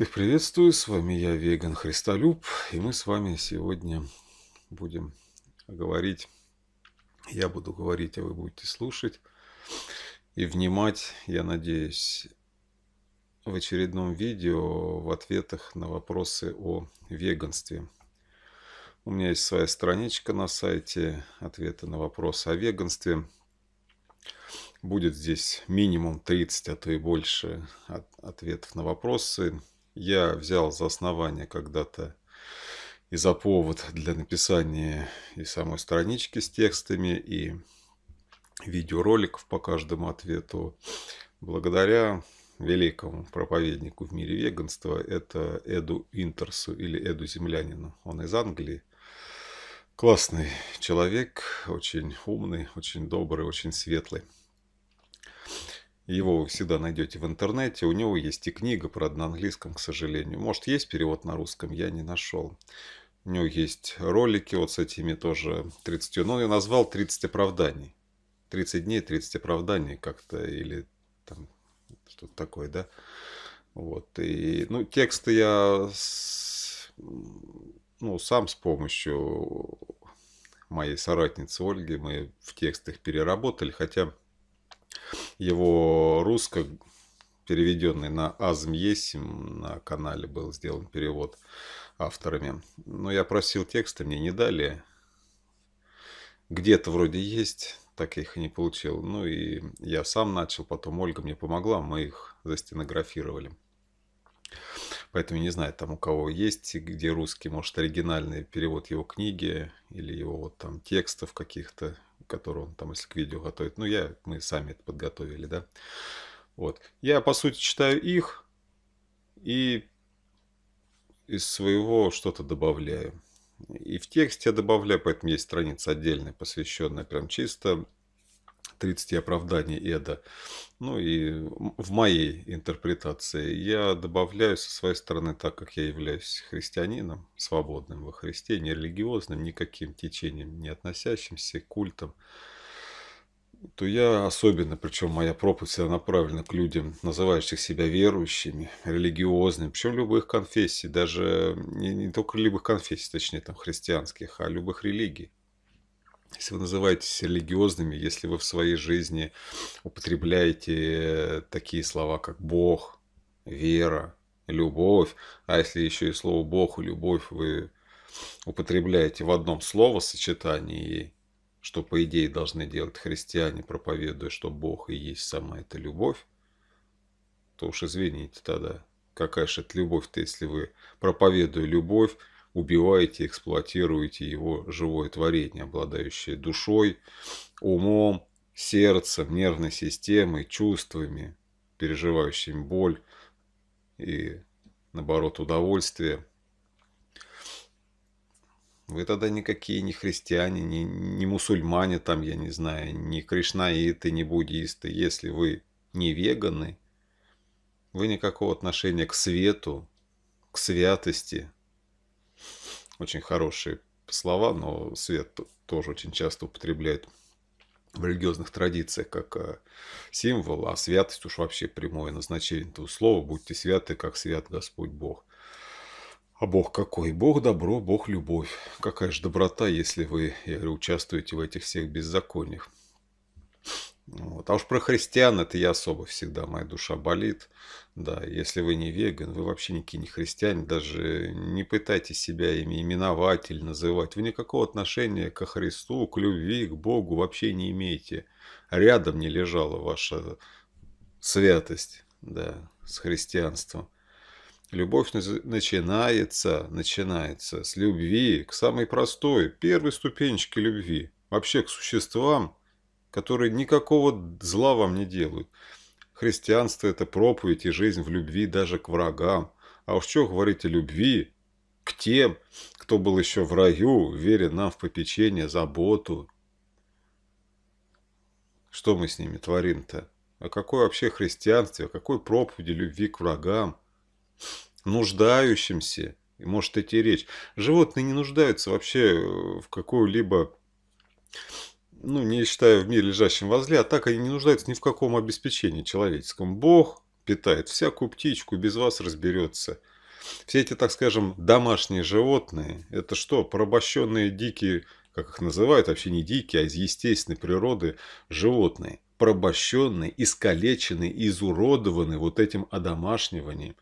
Всех приветствую, с вами я, Веган Христолюб, и мы с вами сегодня будем говорить, я буду говорить, а вы будете слушать и внимать, я надеюсь, в очередном видео в ответах на вопросы о веганстве. У меня есть своя страничка на сайте, ответы на вопросы о веганстве. Будет здесь минимум 30, а то и больше ответов на вопросы я взял за основание когда-то и за повод для написания и самой странички с текстами, и видеороликов по каждому ответу. Благодаря великому проповеднику в мире веганства, это Эду Интерсу или Эду Землянину. Он из Англии. Классный человек, очень умный, очень добрый, очень светлый. Его вы всегда найдете в интернете. У него есть и книга, правда, на английском, к сожалению. Может, есть перевод на русском, я не нашел. У него есть ролики вот с этими тоже 30. Ну, я назвал 30 оправданий. 30 дней, 30 оправданий как-то, или там что-то такое, да. Вот, и, ну, тексты я, с, ну, сам с помощью моей соратницы Ольги мы в текстах переработали, хотя его русско переведенный на Азм Есим, на канале был сделан перевод авторами. Но я просил тексты, мне не дали. Где-то вроде есть, так я их и не получил. Ну и я сам начал, потом Ольга мне помогла, мы их застенографировали. Поэтому не знаю, там у кого есть, где русский, может, оригинальный перевод его книги или его вот там текстов каких-то которую он там, если к видео готовит. Ну, я, мы сами это подготовили, да. Вот. Я, по сути, читаю их и из своего что-то добавляю. И в тексте я добавляю, поэтому есть страница отдельная, посвященная прям чисто 30 оправданий Эда. Ну и в моей интерпретации я добавляю со своей стороны, так как я являюсь христианином, свободным во Христе, не религиозным, никаким течением не относящимся, к культам то я особенно, причем моя проповедь всегда направлена к людям, называющих себя верующими, религиозными, причем любых конфессий, даже не, не только любых конфессий, точнее, там, христианских, а любых религий если вы называетесь религиозными, если вы в своей жизни употребляете э, такие слова, как Бог, вера, любовь, а если еще и слово Бог и любовь вы употребляете в одном словосочетании, что по идее должны делать христиане, проповедуя, что Бог и есть сама эта любовь, то уж извините тогда, какая же это любовь-то, если вы, проповедуя любовь, убиваете, эксплуатируете его живое творение, обладающее душой, умом, сердцем, нервной системой, чувствами, переживающим боль и, наоборот, удовольствие. Вы тогда никакие не христиане, не, не мусульмане там, я не знаю, не кришнаиты, не буддисты. Если вы не веганы, вы никакого отношения к свету, к святости, очень хорошие слова, но свет тоже очень часто употребляет в религиозных традициях как э, символ, а святость уж вообще прямое назначение этого слова. Будьте святы, как свят Господь Бог. А Бог какой? Бог добро, Бог любовь. Какая же доброта, если вы, я говорю, участвуете в этих всех беззакониях. Вот. А уж про христиан это я особо всегда, моя душа болит. Да, если вы не веган, вы вообще никакие не христиане, даже не пытайтесь себя ими именовать или называть. Вы никакого отношения ко Христу, к любви, к Богу вообще не имеете. Рядом не лежала ваша святость да, с христианством. Любовь начинается, начинается с любви к самой простой, первой ступенечке любви. Вообще к существам, которые никакого зла вам не делают. Христианство – это проповедь и жизнь в любви даже к врагам. А уж что говорить о любви к тем, кто был еще в раю, верен нам в попечение, заботу. Что мы с ними творим-то? А какое вообще христианство, о какой проповеди любви к врагам, нуждающимся – и может идти речь. Животные не нуждаются вообще э, в какой-либо ну, не считая в мире лежащим возле, а так они не нуждаются ни в каком обеспечении человеческом. Бог питает всякую птичку, без вас разберется. Все эти, так скажем, домашние животные, это что, порабощенные дикие, как их называют, вообще не дикие, а из естественной природы животные, порабощенные, искалеченные, изуродованные вот этим одомашниванием.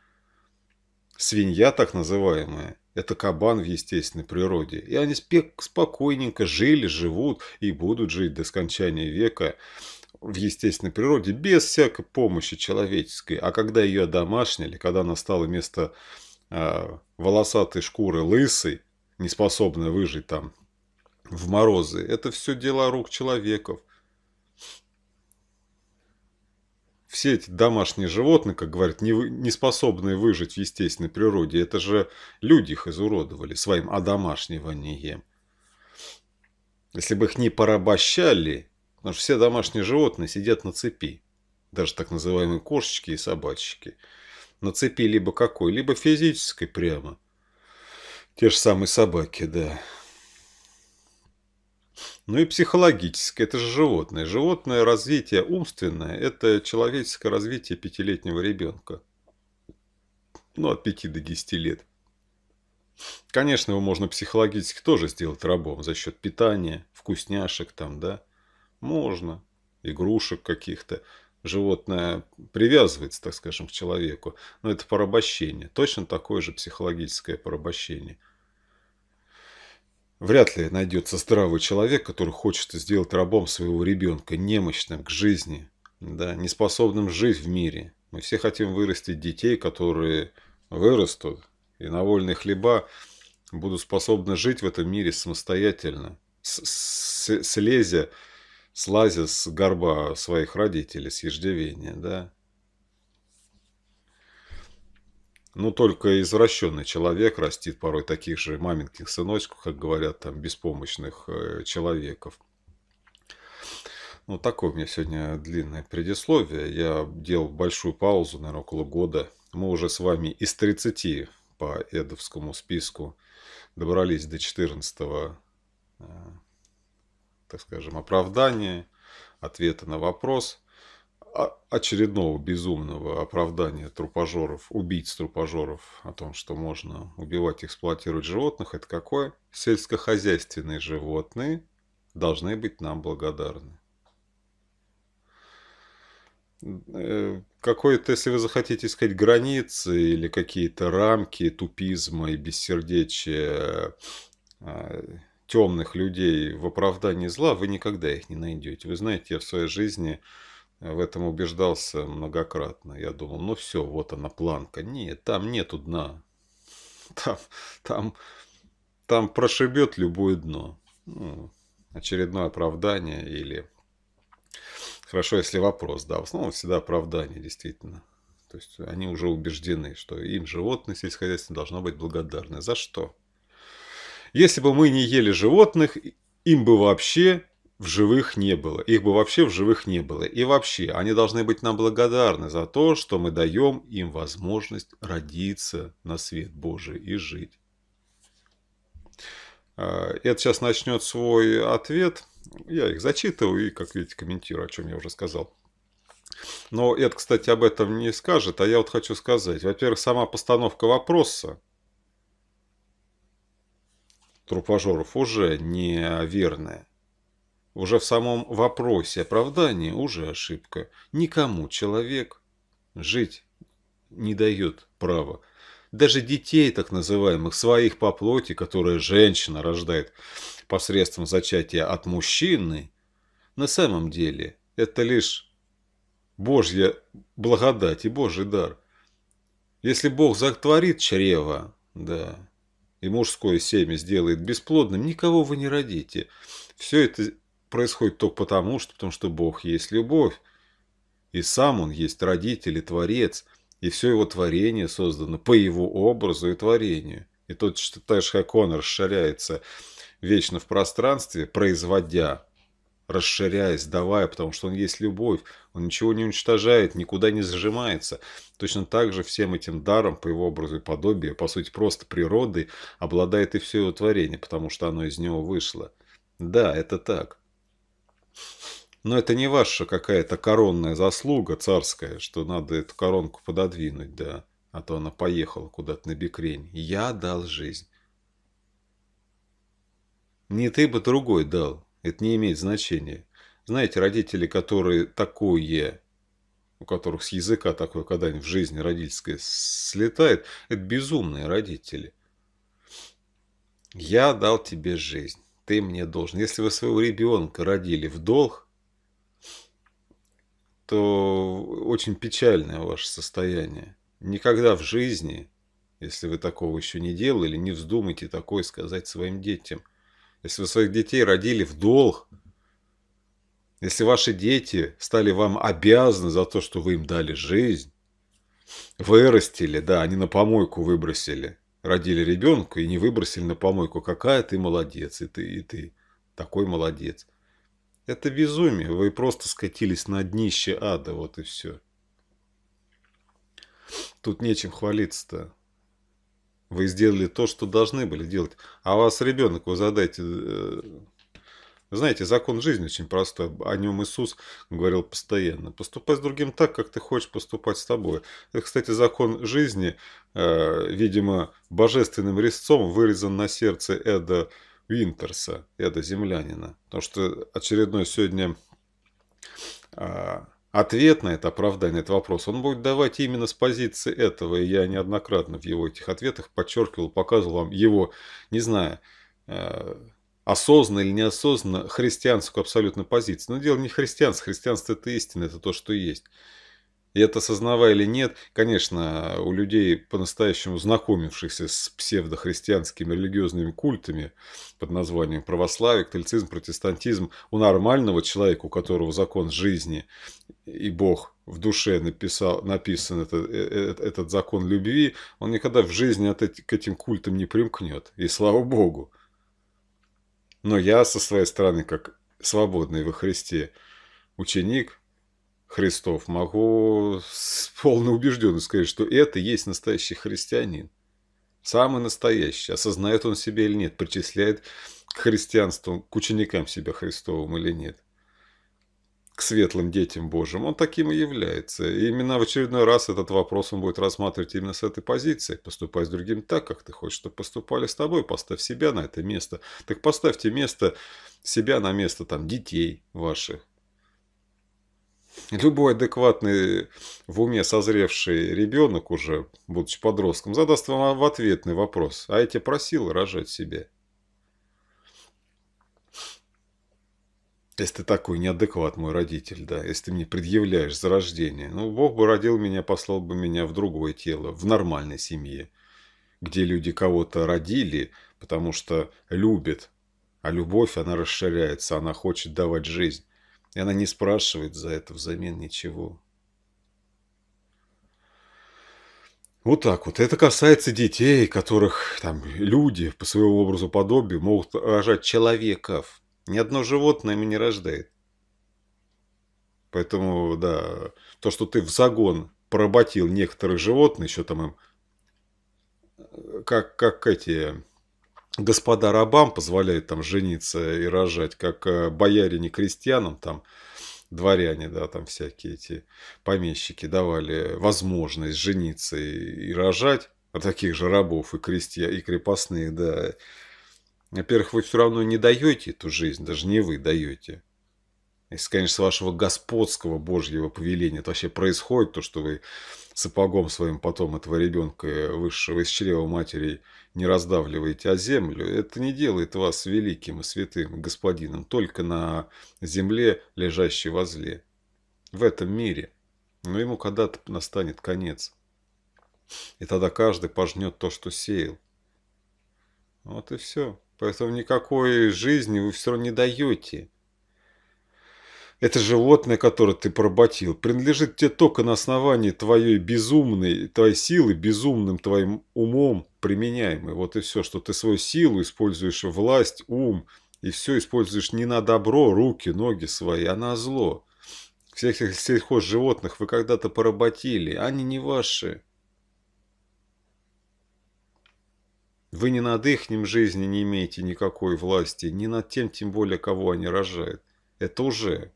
Свинья так называемая – это кабан в естественной природе. И они спокойненько жили, живут и будут жить до скончания века в естественной природе без всякой помощи человеческой. А когда ее одомашнили, когда она стала вместо э, волосатой шкуры лысой, не способной выжить там в морозы, это все дела рук человеков. все эти домашние животные, как говорят, не, не способные выжить в естественной природе, это же люди их изуродовали своим одомашниванием. Если бы их не порабощали, потому что все домашние животные сидят на цепи, даже так называемые кошечки и собачки, на цепи либо какой, либо физической прямо. Те же самые собаки, да. Ну и психологическое, это же животное. Животное развитие умственное – это человеческое развитие пятилетнего ребенка. Ну, от 5 до 10 лет. Конечно, его можно психологически тоже сделать рабом за счет питания, вкусняшек там, да. Можно, игрушек каких-то. Животное привязывается, так скажем, к человеку. Но это порабощение. Точно такое же психологическое порабощение – Вряд ли найдется здравый человек, который хочет сделать рабом своего ребенка, немощным к жизни, да, неспособным жить в мире. Мы все хотим вырастить детей, которые вырастут и на вольные хлеба будут способны жить в этом мире самостоятельно, слезя, слазя с горба своих родителей, с еждевения, да. Ну, только извращенный человек растит порой таких же маменьких сыночков, как говорят там, беспомощных э, человеков. Ну, такое у меня сегодня длинное предисловие. Я делал большую паузу, наверное, около года. Мы уже с вами из 30 по эдовскому списку добрались до 14 э, так скажем, оправдания, ответа на вопрос – очередного безумного оправдания трупожоров, убийц трупожоров, о том, что можно убивать, и эксплуатировать животных, это какое? Сельскохозяйственные животные должны быть нам благодарны. Э, Какой-то, если вы захотите искать границы или какие-то рамки тупизма и бессердечия э, темных людей в оправдании зла, вы никогда их не найдете. Вы знаете, я в своей жизни в этом убеждался многократно. Я думал, ну все, вот она планка. Нет, там нету дна. Там, там, там прошибет любое дно. Ну, очередное оправдание или... Хорошо, если вопрос, да, в основном всегда оправдание, действительно. То есть они уже убеждены, что им животные сельскохозяйственные должно быть благодарны. За что? Если бы мы не ели животных, им бы вообще в живых не было. Их бы вообще в живых не было. И вообще, они должны быть нам благодарны за то, что мы даем им возможность родиться на свет Божий и жить. А, Это сейчас начнет свой ответ. Я их зачитываю и, как видите, комментирую, о чем я уже сказал. Но Эд, кстати, об этом не скажет, а я вот хочу сказать. Во-первых, сама постановка вопроса трупожоров уже неверная. Уже в самом вопросе оправдания уже ошибка. Никому человек жить не дает права. Даже детей, так называемых, своих по плоти, которые женщина рождает посредством зачатия от мужчины, на самом деле это лишь Божья благодать и Божий дар. Если Бог затворит чрево, да, и мужское семя сделает бесплодным, никого вы не родите. Все это происходит только потому, что, потому что Бог есть любовь. И сам Он есть родитель и творец, и все его творение создано по его образу и творению. И тот, что как он расширяется вечно в пространстве, производя, расширяясь, давая, потому что он есть любовь, он ничего не уничтожает, никуда не зажимается. Точно так же всем этим даром, по его образу и подобию, по сути просто природой, обладает и все его творение, потому что оно из него вышло. Да, это так. Но это не ваша какая-то коронная заслуга царская, что надо эту коронку пододвинуть, да, а то она поехала куда-то на бекрень. Я дал жизнь. Не ты бы другой дал, это не имеет значения. Знаете, родители, которые такое, у которых с языка такое когда-нибудь в жизни родительское слетает, это безумные родители. Я дал тебе жизнь ты мне должен. Если вы своего ребенка родили в долг, то очень печальное ваше состояние. Никогда в жизни, если вы такого еще не делали, не вздумайте такое сказать своим детям. Если вы своих детей родили в долг, если ваши дети стали вам обязаны за то, что вы им дали жизнь, вырастили, да, они на помойку выбросили, родили ребенка и не выбросили на помойку. Какая ты молодец, и ты, и ты такой молодец. Это безумие. Вы просто скатились на днище ада, вот и все. Тут нечем хвалиться-то. Вы сделали то, что должны были делать. А у вас ребенок, вы задайте э, знаете, закон жизни очень простой. О нем Иисус говорил постоянно. Поступай с другим так, как ты хочешь поступать с тобой. Это, кстати, закон жизни, э, видимо, божественным резцом вырезан на сердце Эда Винтерса, Эда Землянина. Потому что очередной сегодня... Э, ответ на это оправдание, этот вопрос, он будет давать именно с позиции этого. И я неоднократно в его этих ответах подчеркивал, показывал вам его, не знаю, э, осознанно или неосознанно христианскую абсолютную позицию. Но дело не христианство христианство это истина, это то, что есть. И это осознавая или нет, конечно, у людей, по-настоящему знакомившихся с псевдохристианскими религиозными культами под названием православие, католицизм, протестантизм, у нормального человека, у которого закон жизни и Бог в душе написал, написан этот, э, э, э, этот закон любви, он никогда в жизни от этих, к этим культам не примкнет. И слава Богу. Но я со своей стороны, как свободный во Христе ученик Христов, могу с полной убежденностью сказать, что это есть настоящий христианин. Самый настоящий. Осознает он себя или нет, причисляет к христианству, к ученикам себя Христовым или нет к светлым детям Божьим, он таким и является. И именно в очередной раз этот вопрос он будет рассматривать именно с этой позиции. Поступай с другим так, как ты хочешь, чтобы поступали с тобой. Поставь себя на это место. Так поставьте место себя на место там детей ваших. Любой адекватный в уме созревший ребенок уже, будучи подростком, задаст вам в ответный вопрос. А я тебя просил рожать себе? Если ты такой неадекват, мой родитель, да, если ты мне предъявляешь за рождение, ну, Бог бы родил меня, послал бы меня в другое тело, в нормальной семье, где люди кого-то родили, потому что любят, а любовь, она расширяется, она хочет давать жизнь, и она не спрашивает за это взамен ничего. Вот так вот. Это касается детей, которых там люди по своему образу подобию могут рожать человеков. Ни одно животное меня не рождает. Поэтому, да, то, что ты в загон поработил некоторых животных, еще там им, э, как, как эти господа рабам позволяют там жениться и рожать, как э, боярине крестьянам там, дворяне, да, там всякие эти помещики давали возможность жениться и, и рожать, а таких же рабов и крестья, и крепостные да, во-первых, вы все равно не даете эту жизнь, даже не вы даете. Если, конечно, с вашего господского божьего повеления это вообще происходит, то, что вы сапогом своим потом этого ребенка э, высшего из чрева матери не раздавливаете о землю, это не делает вас великим и святым господином, только на земле, лежащей возле, в этом мире. Но ему когда-то настанет конец. И тогда каждый пожнет то, что сеял. Вот и все. Поэтому никакой жизни вы все равно не даете. Это животное, которое ты проботил, принадлежит тебе только на основании твоей безумной, твоей силы, безумным твоим умом применяемой. Вот и все, что ты свою силу используешь, власть, ум, и все используешь не на добро, руки, ноги свои, а на зло. Всех этих сельхозживотных вы когда-то поработили, они не ваши. Вы ни над ихним жизни не имеете никакой власти, ни над тем, тем более, кого они рожают. Это уже.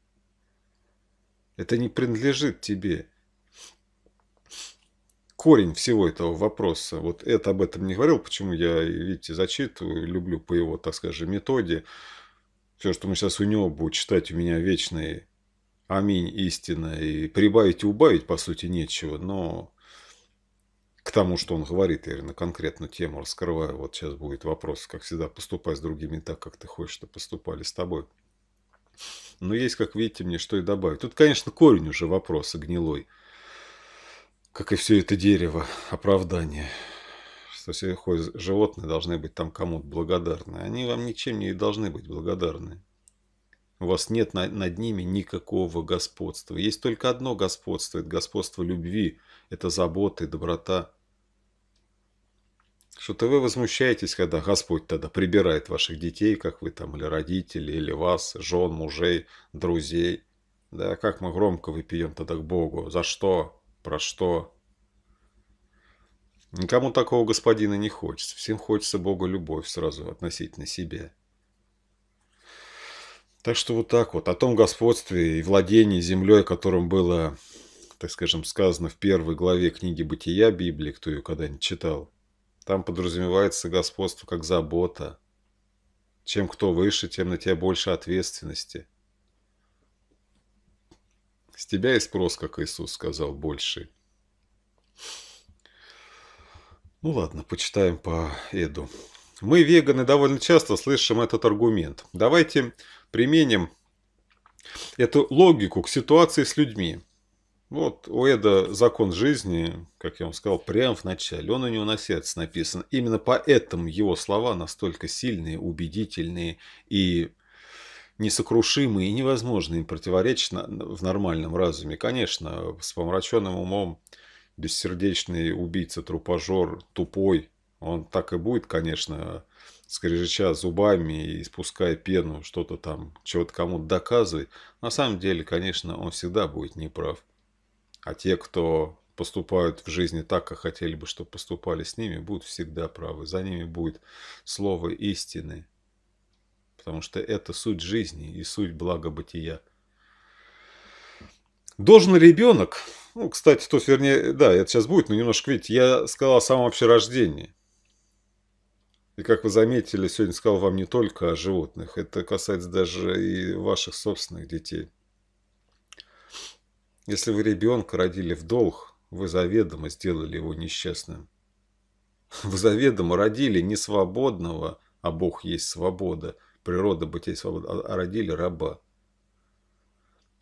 Это не принадлежит тебе. Корень всего этого вопроса, вот это об этом не говорил, почему я, видите, зачитываю, люблю по его, так скажем, методе. Все, что мы сейчас у него будем читать, у меня вечные аминь, истина, и прибавить и убавить, по сути, нечего, но к тому, что он говорит, я на конкретную тему раскрываю. Вот сейчас будет вопрос, как всегда, поступай с другими так, как ты хочешь, чтобы поступали с тобой. Но есть, как видите, мне что и добавить. Тут, конечно, корень уже вопроса гнилой. Как и все это дерево оправдание. Что все животные должны быть там кому-то благодарны. Они вам ничем не должны быть благодарны. У вас нет на, над ними никакого господства. Есть только одно господство. Это господство любви. Это забота и доброта. Что-то вы возмущаетесь, когда Господь тогда прибирает ваших детей, как вы там, или родители, или вас, жен, мужей, друзей. Да, как мы громко выпьем тогда к Богу. За что? Про что? Никому такого господина не хочется. Всем хочется Бога любовь сразу относительно себя. Так что вот так вот. О том господстве и владении землей, о котором было, так скажем, сказано в первой главе книги «Бытия» Библии, кто ее когда-нибудь читал. Там подразумевается господство как забота. Чем кто выше, тем на тебя больше ответственности. С тебя и спрос, как Иисус сказал, больше. Ну ладно, почитаем по Эду. Мы, веганы, довольно часто слышим этот аргумент. Давайте применим эту логику к ситуации с людьми. Вот у Эда закон жизни, как я вам сказал, прямо в начале. Он у него на сердце написан. Именно поэтому его слова настолько сильные, убедительные и несокрушимые, и невозможно им противоречить в нормальном разуме. Конечно, с помраченным умом бессердечный убийца, трупожор, тупой, он так и будет, конечно, скрежеча зубами и спуская пену, что-то там, чего-то кому-то доказывает, на самом деле, конечно, он всегда будет неправ. А те, кто поступают в жизни так, как хотели бы, чтобы поступали с ними, будут всегда правы. За ними будет слово истины. Потому что это суть жизни и суть блага бытия. Должен ребенок, ну, кстати, тут, вернее, да, это сейчас будет, но немножко, видите, я сказал о самом общерождении. И как вы заметили, сегодня сказал вам не только о животных, это касается даже и ваших собственных детей. Если вы ребенка родили в долг, вы заведомо сделали его несчастным. Вы заведомо родили не свободного, а Бог есть свобода, природа бытия свобода, а родили раба.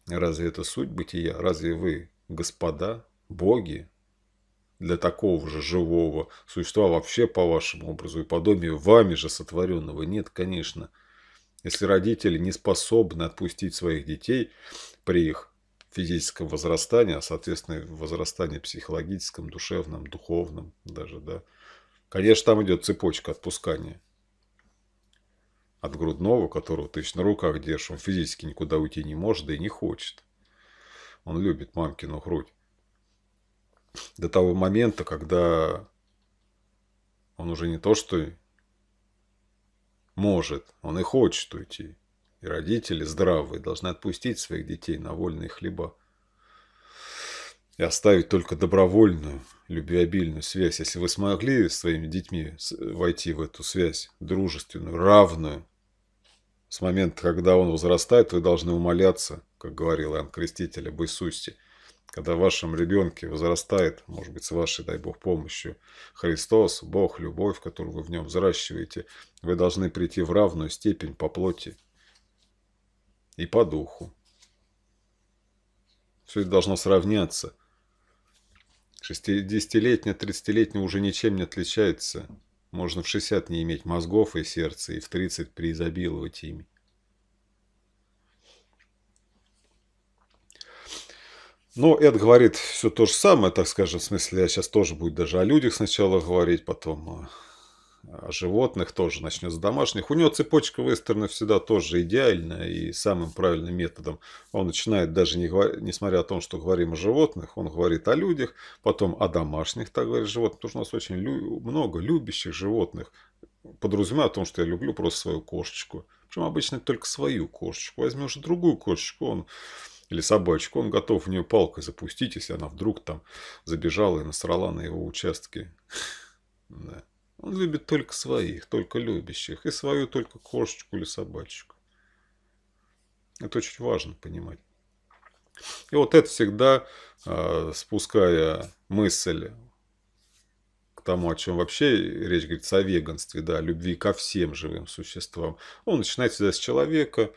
Разве это суть бытия? Разве вы господа, боги, для такого же живого существа вообще по вашему образу и подобию вами же сотворенного нет, конечно. Если родители не способны отпустить своих детей при их физическом возрастании, а, соответственно, возрастании психологическом, душевном, духовном даже, да, конечно, там идет цепочка отпускания. От грудного, которого ты на руках держишь, он физически никуда уйти не может, да и не хочет. Он любит мамкину грудь до того момента, когда он уже не то что может, он и хочет уйти. И родители здравые должны отпустить своих детей на вольные хлеба и оставить только добровольную, любвеобильную связь. Если вы смогли с своими детьми войти в эту связь, дружественную, равную, с момента, когда он возрастает, вы должны умоляться, как говорил Иоанн Креститель об Иисусе – когда в вашем ребенке возрастает, может быть, с вашей, дай Бог, помощью, Христос, Бог, любовь, которую вы в нем взращиваете, вы должны прийти в равную степень по плоти и по духу. Все это должно сравняться. 60-летняя, 30-летняя уже ничем не отличается. Можно в 60 не иметь мозгов и сердца, и в 30 преизобиловать ими. Ну, Эд говорит все то же самое, так скажем, в смысле, я сейчас тоже будет даже о людях сначала говорить, потом э, о животных тоже начну с домашних. У него цепочка выстроена всегда тоже идеальная и самым правильным методом. Он начинает даже не говор... несмотря о том, что говорим о животных, он говорит о людях, потом о домашних, так говорит, животных, потому что у нас очень лю... много любящих животных. Подразумевая о том, что я люблю просто свою кошечку. Причем обычно только свою кошечку. Возьми уже другую кошечку, он или собачку, он готов в нее палкой запустить, если она вдруг там забежала и насрала на его участке. Да. Он любит только своих, только любящих, и свою только кошечку или собачку. Это очень важно понимать. И вот это всегда, а, спуская мысль к тому, о чем вообще речь говорится, о веганстве, да, любви ко всем живым существам. Он начинает всегда с человека,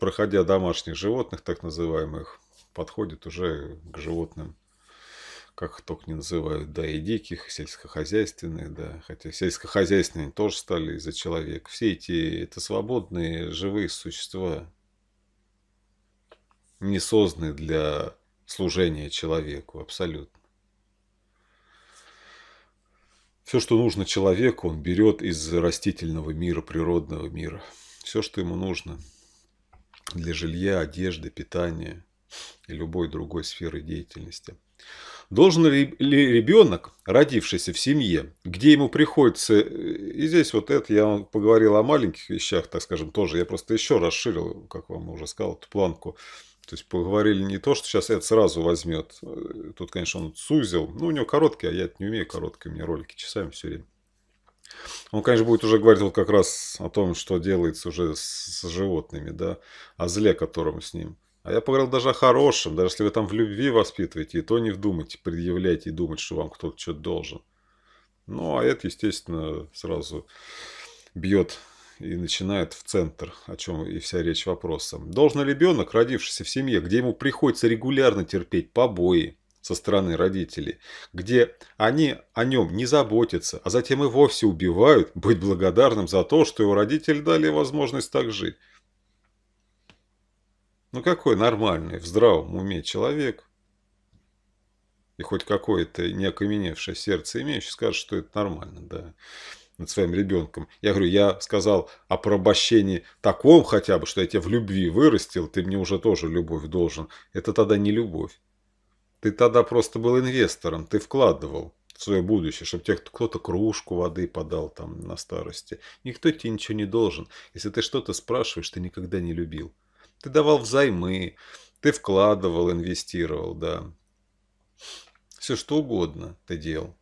проходя домашних животных, так называемых, подходит уже к животным, как их только не называют, да и диких, сельскохозяйственных, да, хотя сельскохозяйственные тоже стали из-за человека. Все эти, это свободные, живые существа, не созданы для служения человеку, абсолютно. Все, что нужно человеку, он берет из растительного мира, природного мира. Все, что ему нужно – для жилья, одежды, питания и любой другой сферы деятельности. Должен ли ребенок, родившийся в семье, где ему приходится... Э, и здесь вот это я вам поговорил о маленьких вещах, так скажем, тоже. Я просто еще расширил, как вам уже сказал, эту планку. То есть поговорили не то, что сейчас это сразу возьмет. Э, тут, конечно, он сузил. Ну, у него короткий, а я не умею короткие. У меня ролики часами все время. Он, конечно, будет уже говорить вот как раз о том, что делается уже с животными, да, о зле, которому с ним. А я поговорил даже о хорошем, даже если вы там в любви воспитываете, и то не вдумайте, предъявляйте и думать, что вам кто-то что-то должен. Ну, а это, естественно, сразу бьет и начинает в центр, о чем и вся речь вопросом. Должен ребенок, родившийся в семье, где ему приходится регулярно терпеть побои, со стороны родителей, где они о нем не заботятся, а затем и вовсе убивают, быть благодарным за то, что его родители дали возможность так жить. Ну какой нормальный, в здравом уме человек, и хоть какое-то не окаменевшее сердце имеющее скажет, что это нормально, да, над своим ребенком. Я говорю, я сказал о порабощении таком хотя бы, что я тебя в любви вырастил, ты мне уже тоже любовь должен. Это тогда не любовь. Ты тогда просто был инвестором, ты вкладывал в свое будущее, чтобы тебе кто-то кружку воды подал там на старости. Никто тебе ничего не должен. Если ты что-то спрашиваешь, ты никогда не любил. Ты давал взаймы, ты вкладывал, инвестировал, да. Все что угодно ты делал.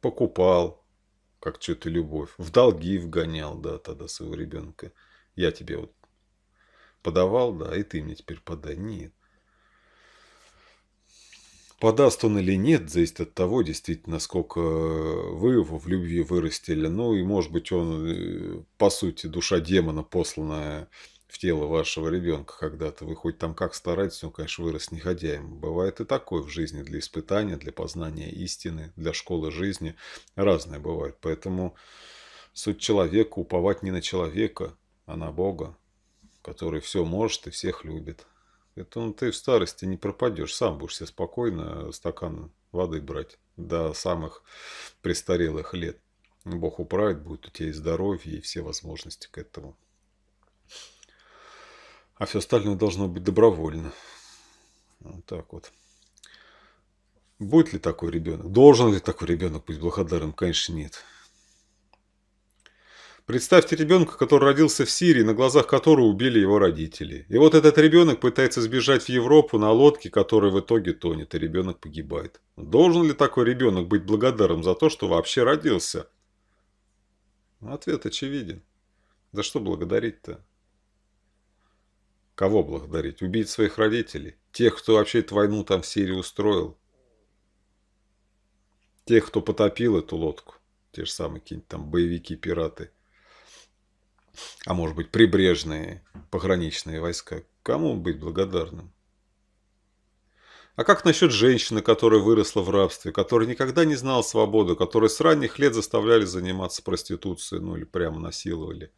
Покупал, как что-то любовь. В долги вгонял, да, тогда своего ребенка. Я тебе вот подавал, да, и ты мне теперь подай. Нет. Подаст он или нет, зависит от того, действительно, сколько вы его в любви вырастили. Ну и, может быть, он, э, по сути, душа демона, посланная в тело вашего ребенка когда-то. Вы хоть там как стараетесь, он, конечно, вырос неходяем. Бывает и такое в жизни для испытания, для познания истины, для школы жизни. Разное бывает. Поэтому суть человека уповать не на человека, а на Бога, который все может и всех любит. Это он ну, ты в старости не пропадешь, сам будешь себе спокойно стакан воды брать до самых престарелых лет. Бог управит, будет у тебя и здоровье, и все возможности к этому. А все остальное должно быть добровольно. Вот так вот. Будет ли такой ребенок? Должен ли такой ребенок быть благодарным? Конечно, нет. Представьте ребенка, который родился в Сирии, на глазах которого убили его родители. И вот этот ребенок пытается сбежать в Европу на лодке, которая в итоге тонет, и ребенок погибает. Должен ли такой ребенок быть благодарным за то, что вообще родился? Ответ очевиден. За что благодарить-то? Кого благодарить? Убить своих родителей? Тех, кто вообще эту войну там в Сирии устроил? Тех, кто потопил эту лодку? Те же самые какие-нибудь там боевики-пираты а может быть прибрежные пограничные войска, кому быть благодарным? А как насчет женщины, которая выросла в рабстве, которая никогда не знала свободу, которой с ранних лет заставляли заниматься проституцией, ну или прямо насиловали?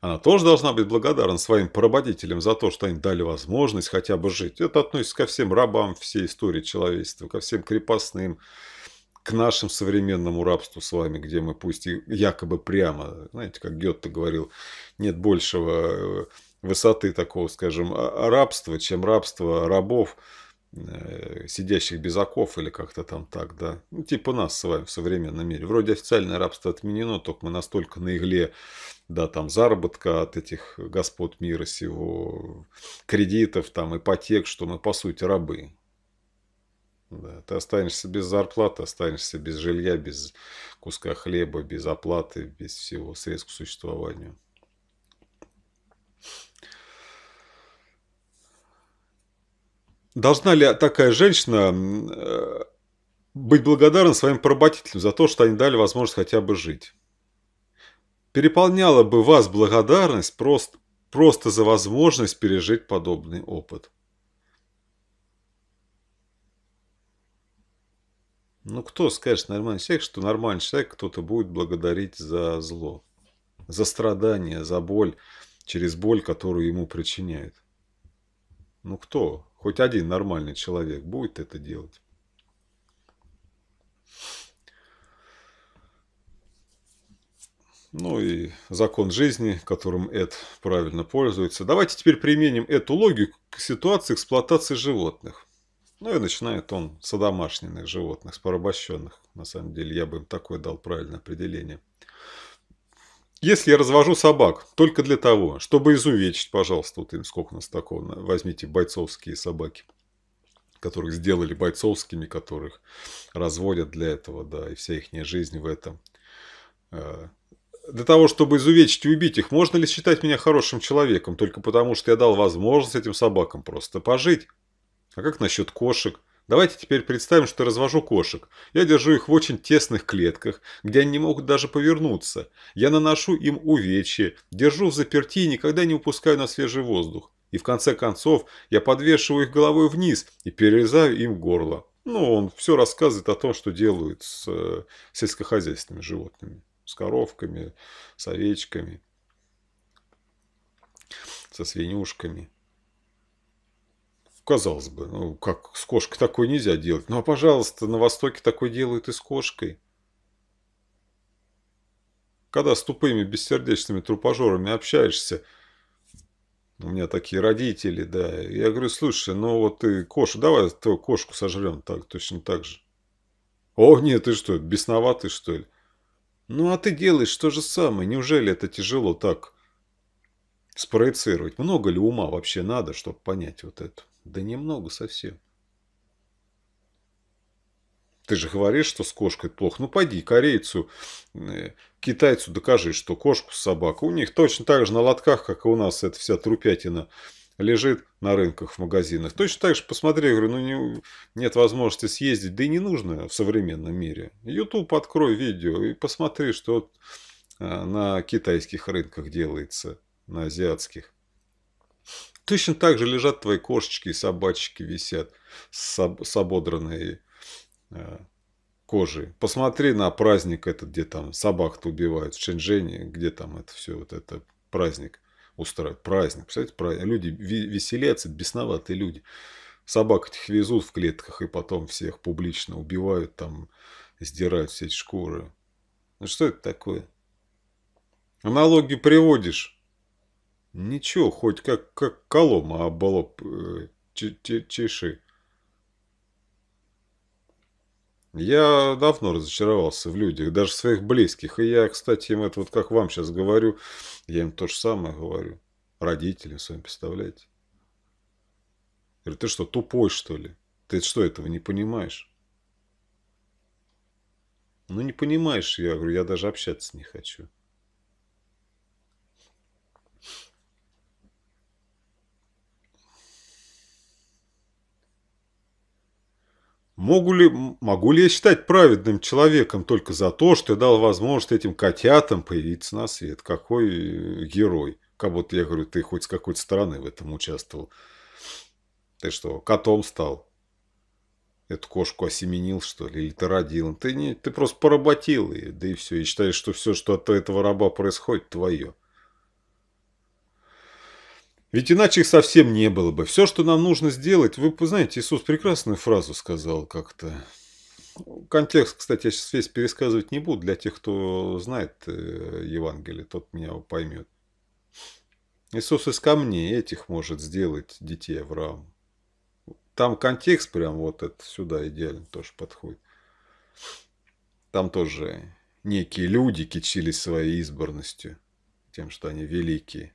Она тоже должна быть благодарна своим поработителям за то, что они дали возможность хотя бы жить. Это относится ко всем рабам всей истории человечества, ко всем крепостным, к нашему современному рабству с вами, где мы пусть и якобы прямо, знаете, как Гетте говорил, нет большего э, высоты такого, скажем, а, а рабства, чем рабство рабов, э, сидящих без оков или как-то там так, да. Ну, типа нас с вами в современном мире. Вроде официальное рабство отменено, только мы настолько на игле, да, там заработка от этих господ мира сего, кредитов, там ипотек, что мы по сути рабы. Да, ты останешься без зарплаты, останешься без жилья, без куска хлеба, без оплаты, без всего средств к существованию. Должна ли такая женщина э, быть благодарна своим поработителям за то, что они дали возможность хотя бы жить? Переполняла бы вас благодарность просто, просто за возможность пережить подобный опыт – Ну, кто скажет нормальный человек, что нормальный человек кто-то будет благодарить за зло, за страдания, за боль, через боль, которую ему причиняет. Ну, кто? Хоть один нормальный человек будет это делать. Ну и закон жизни, которым Эд правильно пользуется. Давайте теперь применим эту логику к ситуации эксплуатации животных. Ну и начинает он с домашних животных, с порабощенных. На самом деле я бы им такое дал правильное определение. Если я развожу собак только для того, чтобы изувечить, пожалуйста, вот им сколько у нас такого, возьмите бойцовские собаки, которых сделали бойцовскими, которых разводят для этого, да, и вся их жизнь в этом. Э, для того, чтобы изувечить и убить их, можно ли считать меня хорошим человеком только потому, что я дал возможность этим собакам просто пожить? А как насчет кошек? Давайте теперь представим, что я развожу кошек. Я держу их в очень тесных клетках, где они не могут даже повернуться. Я наношу им увечья, держу в заперти и никогда не упускаю на свежий воздух. И в конце концов я подвешиваю их головой вниз и перерезаю им горло. Ну, он все рассказывает о том, что делают с э, сельскохозяйственными животными. С коровками, с овечками, со свинюшками казалось бы, ну как, с кошкой такое нельзя делать. Ну а пожалуйста, на Востоке такое делают и с кошкой. Когда с тупыми, бессердечными трупожорами общаешься, у меня такие родители, да, я говорю, слушай, ну вот ты кошку, давай твою кошку сожрем так, точно так же. О, нет, ты что, бесноватый, что ли? Ну, а ты делаешь то же самое. Неужели это тяжело так спроецировать? Много ли ума вообще надо, чтобы понять вот это? Да немного совсем. Ты же говоришь, что с кошкой плохо. Ну, пойди корейцу, э, китайцу докажи, что кошку, с собаку. У них точно так же на лотках, как и у нас эта вся трупятина лежит на рынках, в магазинах. Точно так же посмотри, говорю, ну не, нет возможности съездить, да и не нужно в современном мире. YouTube открой видео и посмотри, что э, на китайских рынках делается, на азиатских. Точно так же лежат твои кошечки и собачки висят с, об, ободранной э, кожей. Посмотри на праздник этот, где там собак-то убивают в Шэньчжэне, где там это все, вот это праздник устраивает, Праздник, представляете, праздник. Люди веселятся, бесноватые люди. Собак этих везут в клетках и потом всех публично убивают, там сдирают все эти шкуры. Ну что это такое? Аналогии приводишь. Ничего, хоть как, как колома оболоп э, чеши. Я давно разочаровался в людях, даже в своих близких. И я, кстати, им это вот как вам сейчас говорю, я им то же самое говорю. Родителям своим, представляете? Говорю, ты что, тупой, что ли? Ты что, этого не понимаешь? Ну, не понимаешь, я говорю, я даже общаться не хочу. Могу ли, могу ли я считать праведным человеком только за то, что я дал возможность этим котятам появиться на свет? Какой э, герой? Как будто я говорю, ты хоть с какой-то стороны в этом участвовал. Ты что, котом стал? Эту кошку осеменил, что ли? Или ты родил? Ты, не, ты просто поработил ее, да и все. И считаешь, что все, что от этого раба происходит, твое. Ведь иначе их совсем не было бы. Все, что нам нужно сделать... Вы знаете, Иисус прекрасную фразу сказал как-то. Контекст, кстати, я сейчас весь пересказывать не буду. Для тех, кто знает э, Евангелие, тот меня поймет. Иисус из камней этих может сделать детей Авраам. Там контекст прям вот это сюда идеально тоже подходит. Там тоже некие люди кичились своей избранностью, тем, что они великие.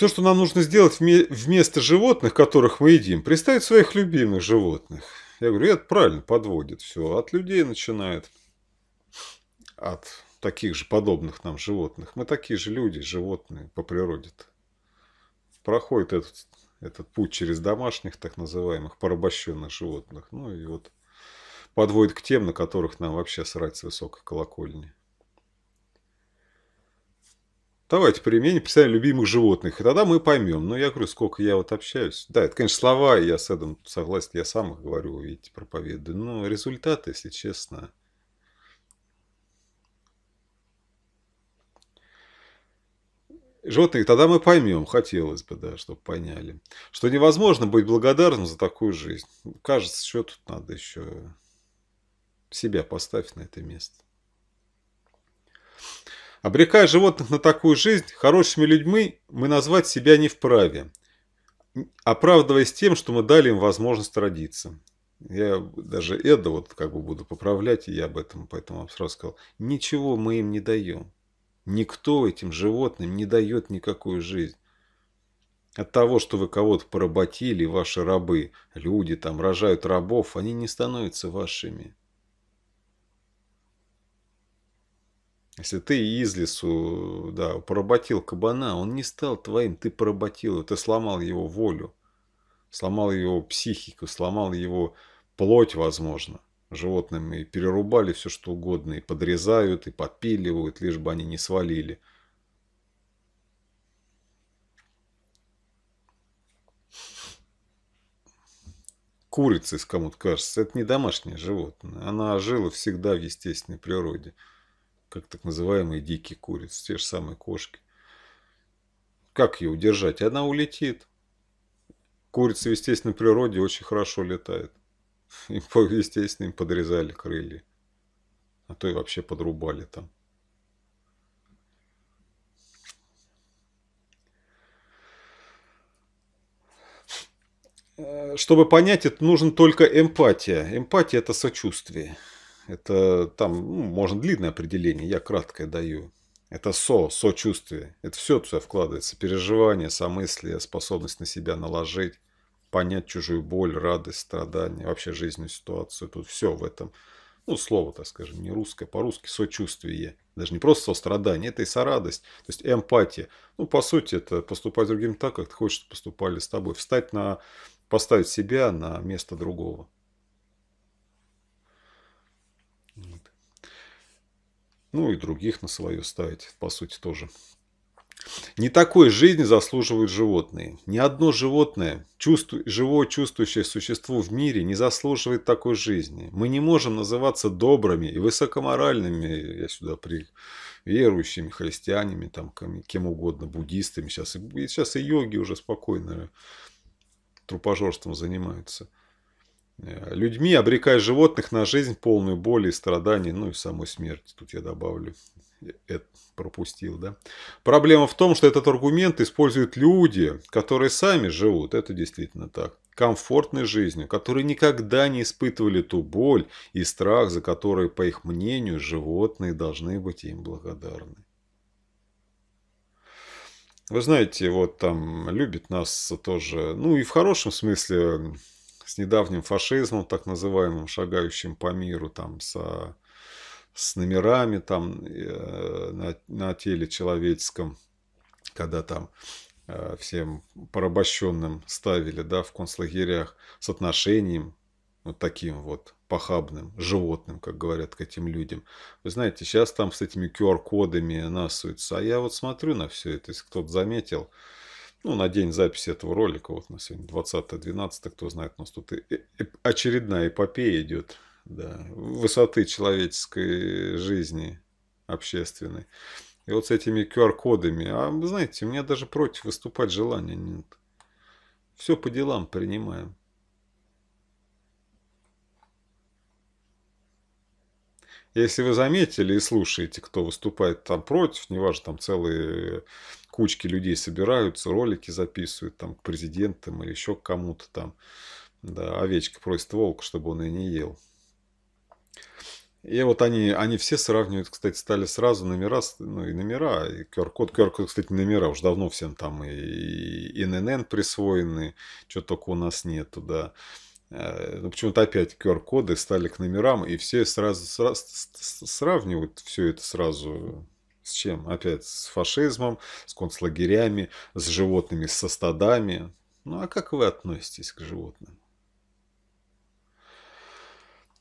Все, что нам нужно сделать вместо животных, которых мы едим, представить своих любимых животных. Я говорю, это правильно подводит все. От людей начинает. От таких же подобных нам животных. Мы такие же люди, животные по природе. -то. Проходит этот, этот путь через домашних, так называемых, порабощенных животных. Ну и вот подводит к тем, на которых нам вообще срать с высокой колокольни. Давайте применим представим любимых животных, и тогда мы поймем. Ну, я говорю, сколько я вот общаюсь. Да, это, конечно, слова, я с этим согласен, я сам их говорю, видите, проповедую. Но результаты, если честно... Животных, тогда мы поймем, хотелось бы, да, чтобы поняли, что невозможно быть благодарным за такую жизнь. Кажется, что тут надо еще себя поставить на это место. Обрекая животных на такую жизнь, хорошими людьми мы назвать себя не вправе, оправдываясь тем, что мы дали им возможность родиться. Я даже это вот как бы буду поправлять, и я об этом поэтому сразу сказал. Ничего мы им не даем. Никто этим животным не дает никакую жизнь. От того, что вы кого-то поработили, ваши рабы, люди там рожают рабов, они не становятся вашими. Если ты из лесу, да, поработил кабана, он не стал твоим, ты поработил его, ты сломал его волю, сломал его психику, сломал его плоть, возможно. животными перерубали все, что угодно, и подрезают, и подпиливают, лишь бы они не свалили. Курица, если кому-то кажется, это не домашнее животное. Она жила всегда в естественной природе как так называемые дикие курицы, те же самые кошки. Как ее удержать? Она улетит. Курица в естественной природе очень хорошо летает. Им, естественно, им подрезали крылья. А то и вообще подрубали там. Э, чтобы понять это, нужен только эмпатия. Эмпатия – это сочувствие. Это там ну, можно длинное определение, я краткое даю. Это со, сочувствие. Это все туда вкладывается. Переживание, самыслие, способность на себя наложить, понять чужую боль, радость, страдания, вообще жизненную ситуацию. Тут все в этом. Ну, слово, так скажем, не русское, по-русски сочувствие. Даже не просто сострадание, это и сорадость. То есть эмпатия. Ну, по сути, это поступать с другим так, как ты хочешь, чтобы поступали с тобой. Встать на, поставить себя на место другого. Ну и других на свое ставить, по сути, тоже. Не такой жизни заслуживают животные. Ни одно животное, чувству, живое чувствующее существо в мире не заслуживает такой жизни. Мы не можем называться добрыми и высокоморальными, я сюда при верующими, христианами, там, кем угодно, буддистами. Сейчас, и, сейчас и йоги уже спокойно трупожорством занимаются. Э, людьми обрекая животных на жизнь, полную боли и страданий, ну и самой смерти, тут я добавлю, э, это пропустил, да. Проблема в том, что этот аргумент используют люди, которые сами живут, это действительно так, комфортной жизнью, которые никогда не испытывали ту боль и страх, за которые, по их мнению, животные должны быть им благодарны. Вы знаете, вот там любит нас тоже, ну и в хорошем смысле с недавним фашизмом, так называемым, шагающим по миру, там, с с номерами там, э, на, на теле человеческом, когда там э, всем порабощенным ставили да, в концлагерях с отношением вот таким вот похабным, животным, как говорят, к этим людям. Вы знаете, сейчас там с этими QR-кодами насуются. А я вот смотрю на все это, если кто-то заметил, ну, на день записи этого ролика, вот на сегодня 20-12, кто знает, у нас тут очередная эпопея идет, да, высоты человеческой жизни общественной. И вот с этими QR-кодами, а вы знаете, мне даже против выступать желания нет. Все по делам принимаем. Если вы заметили и слушаете, кто выступает там против, неважно, там целые кучки людей собираются, ролики записывают там к президентам или еще к кому-то там. Да, овечка просит волк, чтобы он и не ел. И вот они, они все сравнивают, кстати, стали сразу номера, ну и номера, и QR-код, QR-код, кстати, номера уже давно всем там и, и ННН присвоены, что только у нас нету, да. Э, ну, почему-то опять QR-коды стали к номерам, и все сразу, сразу сравнивают все это сразу с чем? Опять с фашизмом, с концлагерями, с животными, со стадами. Ну а как вы относитесь к животным?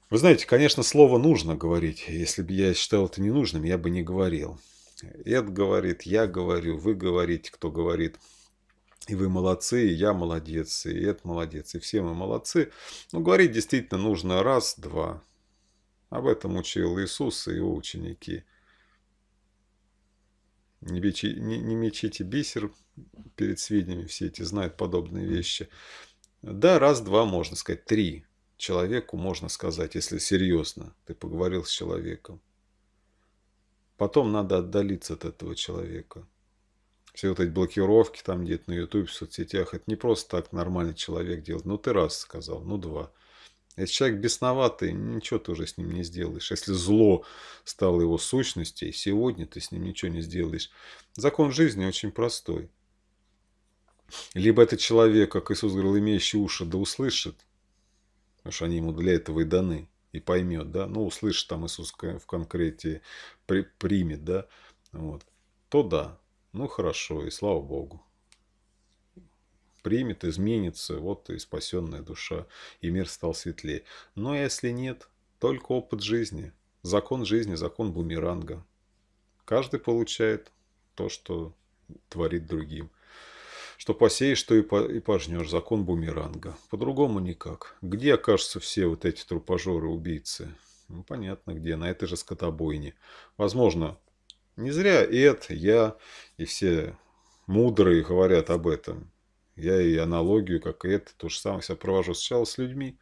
Вы знаете, конечно, слово нужно говорить. Если бы я считал это ненужным, я бы не говорил. Эд говорит, я говорю, вы говорите, кто говорит. И вы молодцы, и я молодец, и Эд молодец, и все мы молодцы. Но ну, говорить действительно нужно раз-два. Об этом учил Иисус и его ученики. Не, мечи не, не мечите бисер перед свиньями, все эти знают подобные вещи. Да, раз, два, можно сказать, три человеку можно сказать, если серьезно, ты поговорил с человеком. Потом надо отдалиться от этого человека. Все вот эти блокировки там где-то на YouTube, в соцсетях, это не просто так нормальный человек делает. Ну, ты раз сказал, ну, два. Если человек бесноватый, ничего ты уже с ним не сделаешь. Если зло стало его сущностью, сегодня ты с ним ничего не сделаешь. Закон жизни очень простой. Либо этот человек, как Иисус говорил, имеющий уши, да услышит, потому что они ему для этого и даны, и поймет, да, ну, услышит там Иисус в конкрете, при, примет, да, вот, то да, ну, хорошо, и слава Богу примет, изменится, вот и спасенная душа, и мир стал светлее. Но если нет, только опыт жизни, закон жизни, закон бумеранга. Каждый получает то, что творит другим. Что посеешь, что и, пожнешь. Закон бумеранга. По-другому никак. Где окажутся все вот эти трупожоры, убийцы? Ну, понятно, где. На этой же скотобойне. Возможно, не зря и это, я и все мудрые говорят об этом. Я и аналогию, как и это, то же самое себя провожу сначала с людьми.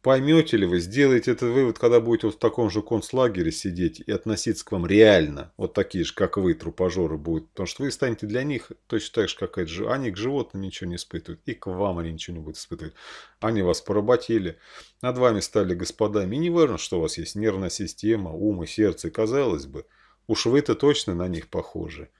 Поймете ли вы, сделаете этот вывод, когда будете вот в таком же концлагере сидеть и относиться к вам реально, вот такие же, как вы, трупажоры будут. Потому что вы станете для них точно так же, как это, они к животным ничего не испытывают, и к вам они ничего не будут испытывать. Они вас поработили, над вами стали господами. И не важно, что у вас есть нервная система, ум и сердце, казалось бы, уж вы-то точно на них похожи.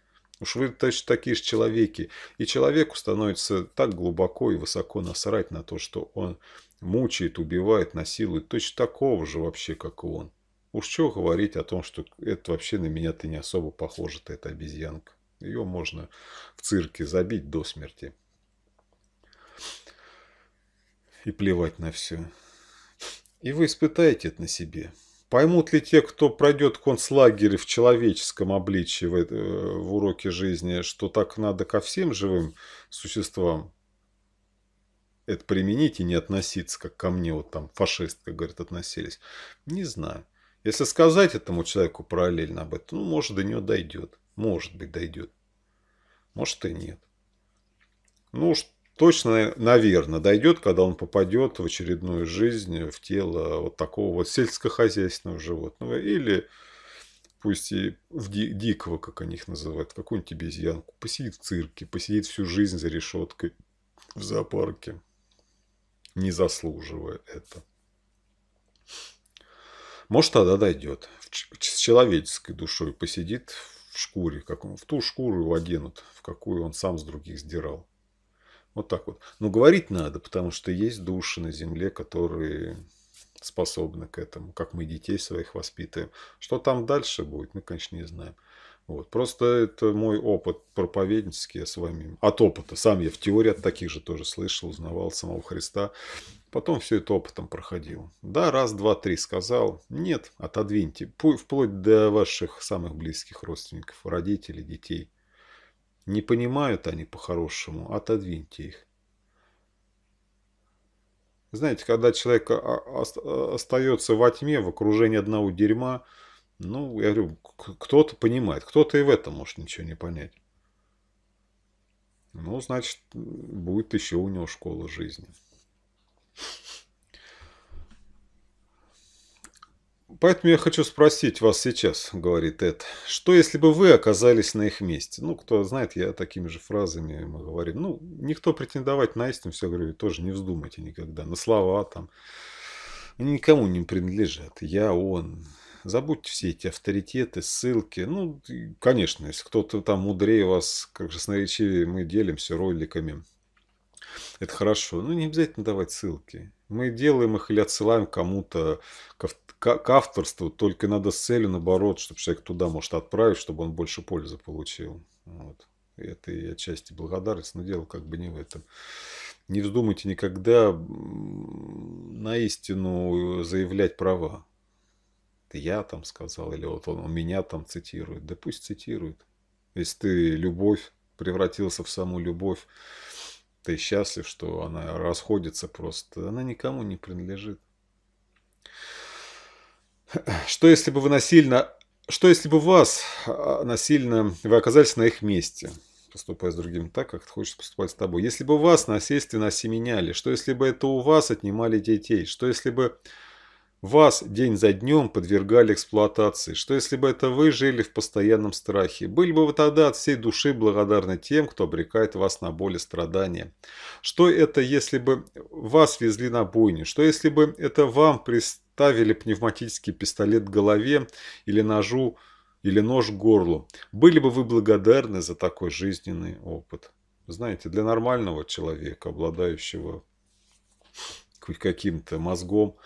Уж вы точно такие же человеки. И человеку становится так глубоко и высоко насрать на то, что он мучает, убивает, насилует. Точно такого же вообще, как и он. Уж чего говорить о том, что это вообще на меня ты не особо похоже, -то, эта обезьянка. Ее можно в цирке забить до смерти. И плевать на все. И вы испытаете это на себе. Поймут ли те, кто пройдет концлагерь в человеческом обличии в, э, в уроке жизни, что так надо ко всем живым существам это применить и не относиться, как ко мне вот там фашистка, говорит, относились? Не знаю. Если сказать этому человеку параллельно об этом, ну, может, до него дойдет. Может быть, дойдет. Может, и нет. Ну, что точно, наверное, дойдет, когда он попадет в очередную жизнь, в тело вот такого вот сельскохозяйственного животного или пусть и в ди дикого, как они их называют, какую-нибудь обезьянку, посидит в цирке, посидит всю жизнь за решеткой в зоопарке, не заслуживая это. Может, тогда дойдет. С человеческой душой посидит в шкуре, как он, в ту шкуру его оденут, в какую он сам с других сдирал. Вот так вот. Но говорить надо, потому что есть души на земле, которые способны к этому, как мы детей своих воспитываем. Что там дальше будет, мы, конечно, не знаем. Вот. Просто это мой опыт проповеднический, я с вами от опыта. Сам я в теории от таких же тоже слышал, узнавал самого Христа. Потом все это опытом проходил. Да, раз, два, три сказал. Нет, отодвиньте. Вплоть до ваших самых близких родственников, родителей, детей. Не понимают они по-хорошему, отодвиньте их. Знаете, когда человек э, остается во тьме, в окружении одного дерьма, ну, я говорю, кто-то понимает, кто-то и в этом может ничего не понять. Ну, значит, будет еще у него школа жизни. Поэтому я хочу спросить вас сейчас, говорит Эд, что если бы вы оказались на их месте? Ну, кто знает, я такими же фразами мы говорим. Ну, никто претендовать на истину, все говорю, тоже не вздумайте никогда. На слова там. Они никому не принадлежат. Я, он. Забудьте все эти авторитеты, ссылки. Ну, конечно, если кто-то там мудрее вас, как же красноречивее, мы делимся роликами. Это хорошо. Но ну, не обязательно давать ссылки. Мы делаем их или отсылаем кому-то к авторству, только надо с целью, наоборот, чтобы человек туда может отправить, чтобы он больше пользы получил. Вот. Это и отчасти благодарность, но дело как бы не в этом. Не вздумайте никогда на истину заявлять права. Это я там сказал, или вот он, у меня там цитирует. Да пусть цитирует. Если ты любовь превратился в саму любовь, ты счастлив, что она расходится просто. Она никому не принадлежит. Что если бы вы насильно... Что если бы вас а, насильно... Вы оказались на их месте, поступая с другим так, как ты хочешь поступать с тобой. Если бы вас насильственно осеменяли, что если бы это у вас отнимали детей, что если бы вас день за днем подвергали эксплуатации, что если бы это вы жили в постоянном страхе, были бы вы тогда от всей души благодарны тем, кто обрекает вас на боль и страдания. Что это, если бы вас везли на бойню? Что если бы это вам приставили пневматический пистолет к голове или ножу, или нож к горлу? Были бы вы благодарны за такой жизненный опыт? Знаете, для нормального человека, обладающего каким-то мозгом,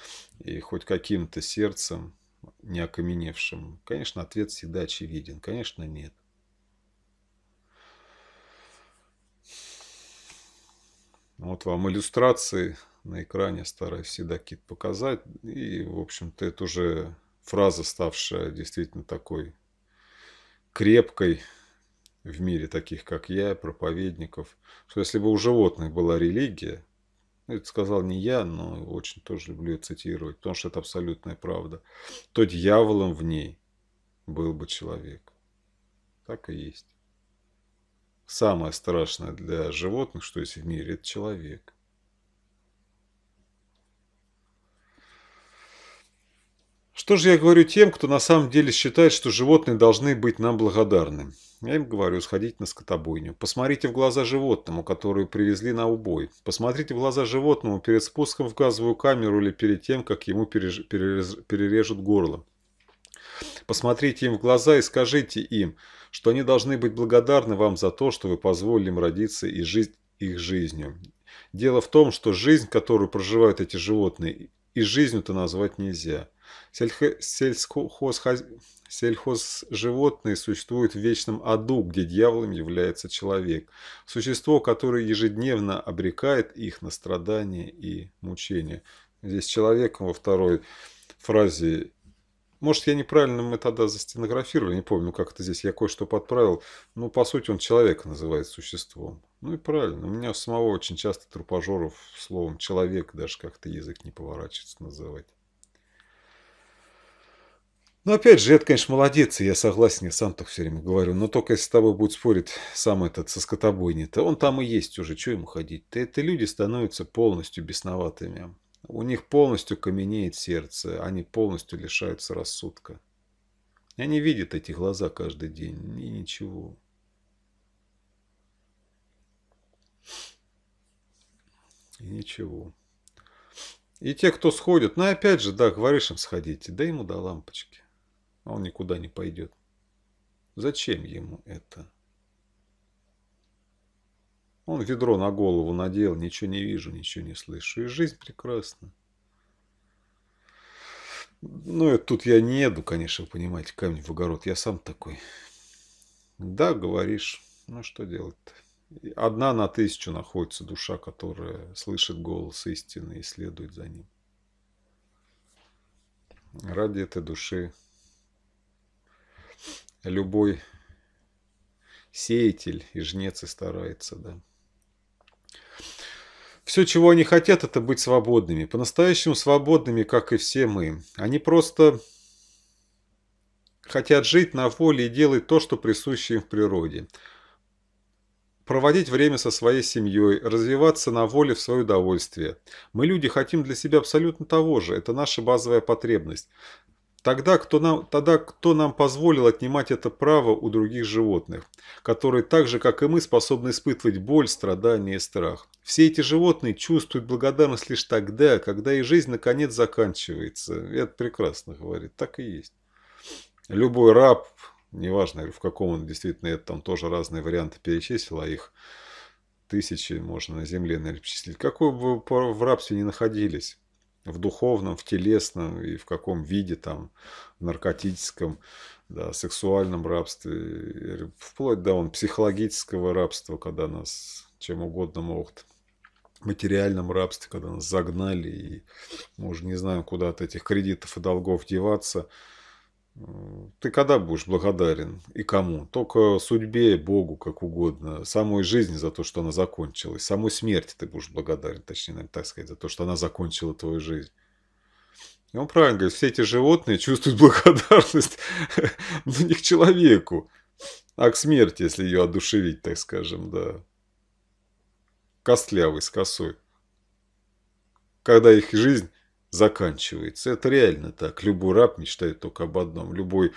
и хоть каким-то сердцем, не окаменевшим? Конечно, ответ всегда очевиден. Конечно, нет. Вот вам иллюстрации на экране стараюсь всегда какие-то показать. И, в общем-то, это уже фраза, ставшая действительно такой крепкой в мире таких, как я, проповедников, что если бы у животных была религия, ну, это сказал не я, но очень тоже люблю цитировать, потому что это абсолютная правда, то дьяволом в ней был бы человек. Так и есть. Самое страшное для животных, что есть в мире, это человек. Что же я говорю тем, кто на самом деле считает, что животные должны быть нам благодарны? Я им говорю, сходите на скотобойню. Посмотрите в глаза животному, которую привезли на убой. Посмотрите в глаза животному перед спуском в газовую камеру или перед тем, как ему переж... перерез... перережут горло. Посмотрите им в глаза и скажите им, что они должны быть благодарны вам за то, что вы позволили им родиться и жить их жизнью. Дело в том, что жизнь, которую проживают эти животные, и жизнью-то назвать нельзя. Сельхо... Сельхозживотные существуют в вечном аду, где дьяволом является человек, существо, которое ежедневно обрекает их на страдания и мучения. Здесь человеком во второй фразе. Может, я неправильно мы тогда застенографировали, не помню, как это здесь, я кое-что подправил. Ну, по сути, он человека называет существом. Ну и правильно, у меня самого очень часто трупожоров словом «человек» даже как-то язык не поворачивается называть. Ну опять же, это, конечно, молодец, и я согласен, я сам так все время говорю. Но только если с тобой будет спорить сам этот со скотобойни, то он там и есть уже, что ему ходить? То это люди становятся полностью бесноватыми. У них полностью каменеет сердце, они полностью лишаются рассудка. они видят эти глаза каждый день, и ничего. И ничего. И те, кто сходит, ну опять же, да, говоришь им сходите, да ему до лампочки. А он никуда не пойдет. Зачем ему это? Он ведро на голову надел, ничего не вижу, ничего не слышу. И жизнь прекрасна. Ну, и тут я не еду, конечно, понимаете, камень в огород. Я сам такой. Да, говоришь. Ну, что делать-то? Одна на тысячу находится душа, которая слышит голос истины и следует за ним. Ради этой души любой сеятель и жнец и старается, да. Все, чего они хотят, это быть свободными. По-настоящему свободными, как и все мы. Они просто хотят жить на воле и делать то, что присуще им в природе. Проводить время со своей семьей, развиваться на воле в свое удовольствие. Мы, люди, хотим для себя абсолютно того же. Это наша базовая потребность. Тогда кто, нам, тогда кто нам позволил отнимать это право у других животных, которые так же, как и мы, способны испытывать боль, страдания и страх? Все эти животные чувствуют благодарность лишь тогда, когда их жизнь наконец заканчивается. И это прекрасно говорит, так и есть. Любой раб, неважно в каком он действительно, это там тоже разные варианты перечислил, а их тысячи можно на земле начислить. Какой бы вы в рабстве не находились, в духовном, в телесном и в каком виде, там, в наркотическом, да, сексуальном рабстве, э, вплоть до он, психологического рабства, когда нас чем угодно могут материальном рабстве, когда нас загнали, и мы уже не знаем, куда от этих кредитов и долгов деваться – ты когда будешь благодарен и кому? Только судьбе, Богу, как угодно, самой жизни за то, что она закончилась, самой смерти ты будешь благодарен, точнее, наверное, так сказать, за то, что она закончила твою жизнь. И он правильно говорит, все эти животные чувствуют благодарность, но ну, не к человеку, а к смерти, если ее одушевить, так скажем, да. Костлявый, с косой. Когда их жизнь заканчивается. Это реально так. Любой раб мечтает только об одном. Любой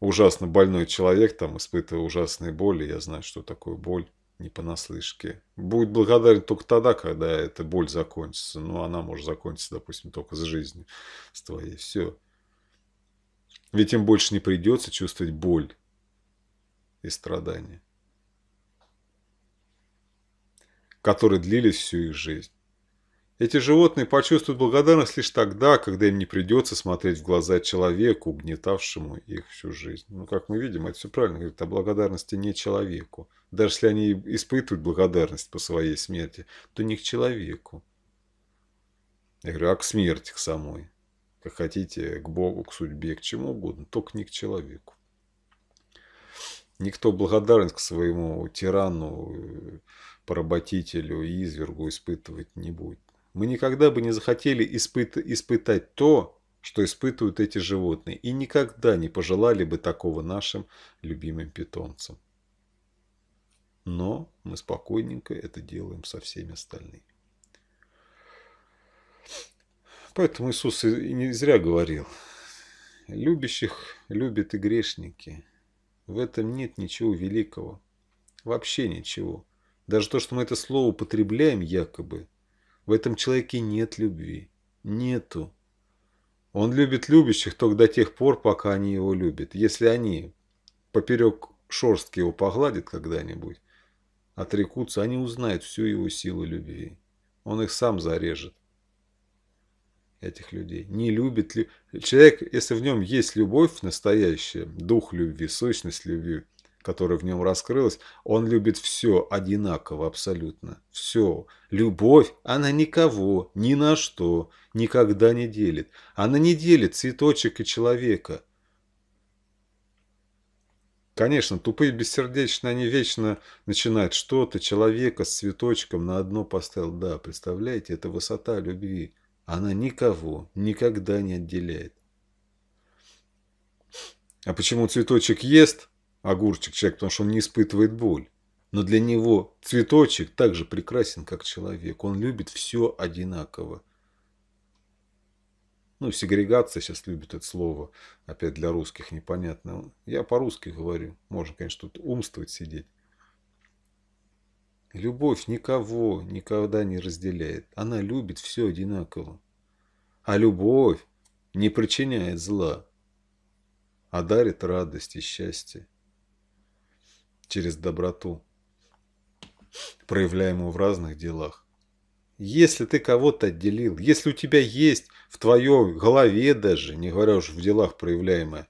ужасно больной человек, там, испытывая ужасные боли, я знаю, что такое боль, не понаслышке. Будет благодарен только тогда, когда эта боль закончится. Ну, она может закончиться, допустим, только с жизнью, с твоей. Все. Ведь им больше не придется чувствовать боль и страдания, которые длились всю их жизнь. Эти животные почувствуют благодарность лишь тогда, когда им не придется смотреть в глаза человеку, угнетавшему их всю жизнь. Ну, как мы видим, это все правильно говорит о благодарности не человеку. Даже если они испытывают благодарность по своей смерти, то не к человеку. Я говорю, а к смерти, к самой. Как хотите, к Богу, к судьбе, к чему угодно, только не к человеку. Никто благодарность к своему тирану, э, поработителю и извергу испытывать не будет мы никогда бы не захотели испыт испытать то, что испытывают эти животные, и никогда не пожелали бы такого нашим любимым питомцам. Но мы спокойненько это делаем со всеми остальными. Поэтому Иисус и не зря говорил, любящих любят и грешники. В этом нет ничего великого. Вообще ничего. Даже то, что мы это слово употребляем якобы, в этом человеке нет любви. Нету. Он любит любящих только до тех пор, пока они его любят. Если они поперек шорстки его погладят когда-нибудь, отрекутся, они узнают всю его силу любви. Он их сам зарежет, этих людей. Не любит ли... Человек, если в нем есть любовь настоящая, дух любви, сущность любви, которое в нем раскрылось, он любит все одинаково абсолютно. Все. Любовь, она никого, ни на что, никогда не делит. Она не делит цветочек и человека. Конечно, тупые бессердечные, они вечно начинают что-то, человека с цветочком на одно поставил. Да, представляете, это высота любви. Она никого никогда не отделяет. А почему цветочек ест, огурчик человек, потому что он не испытывает боль. Но для него цветочек так же прекрасен, как человек. Он любит все одинаково. Ну, сегрегация сейчас любит это слово. Опять для русских непонятно. Я по-русски говорю. Можно, конечно, тут умствовать сидеть. Любовь никого никогда не разделяет. Она любит все одинаково. А любовь не причиняет зла, а дарит радость и счастье через доброту, проявляемую в разных делах. Если ты кого-то отделил, если у тебя есть в твоей голове даже, не говоря уж в делах проявляемая,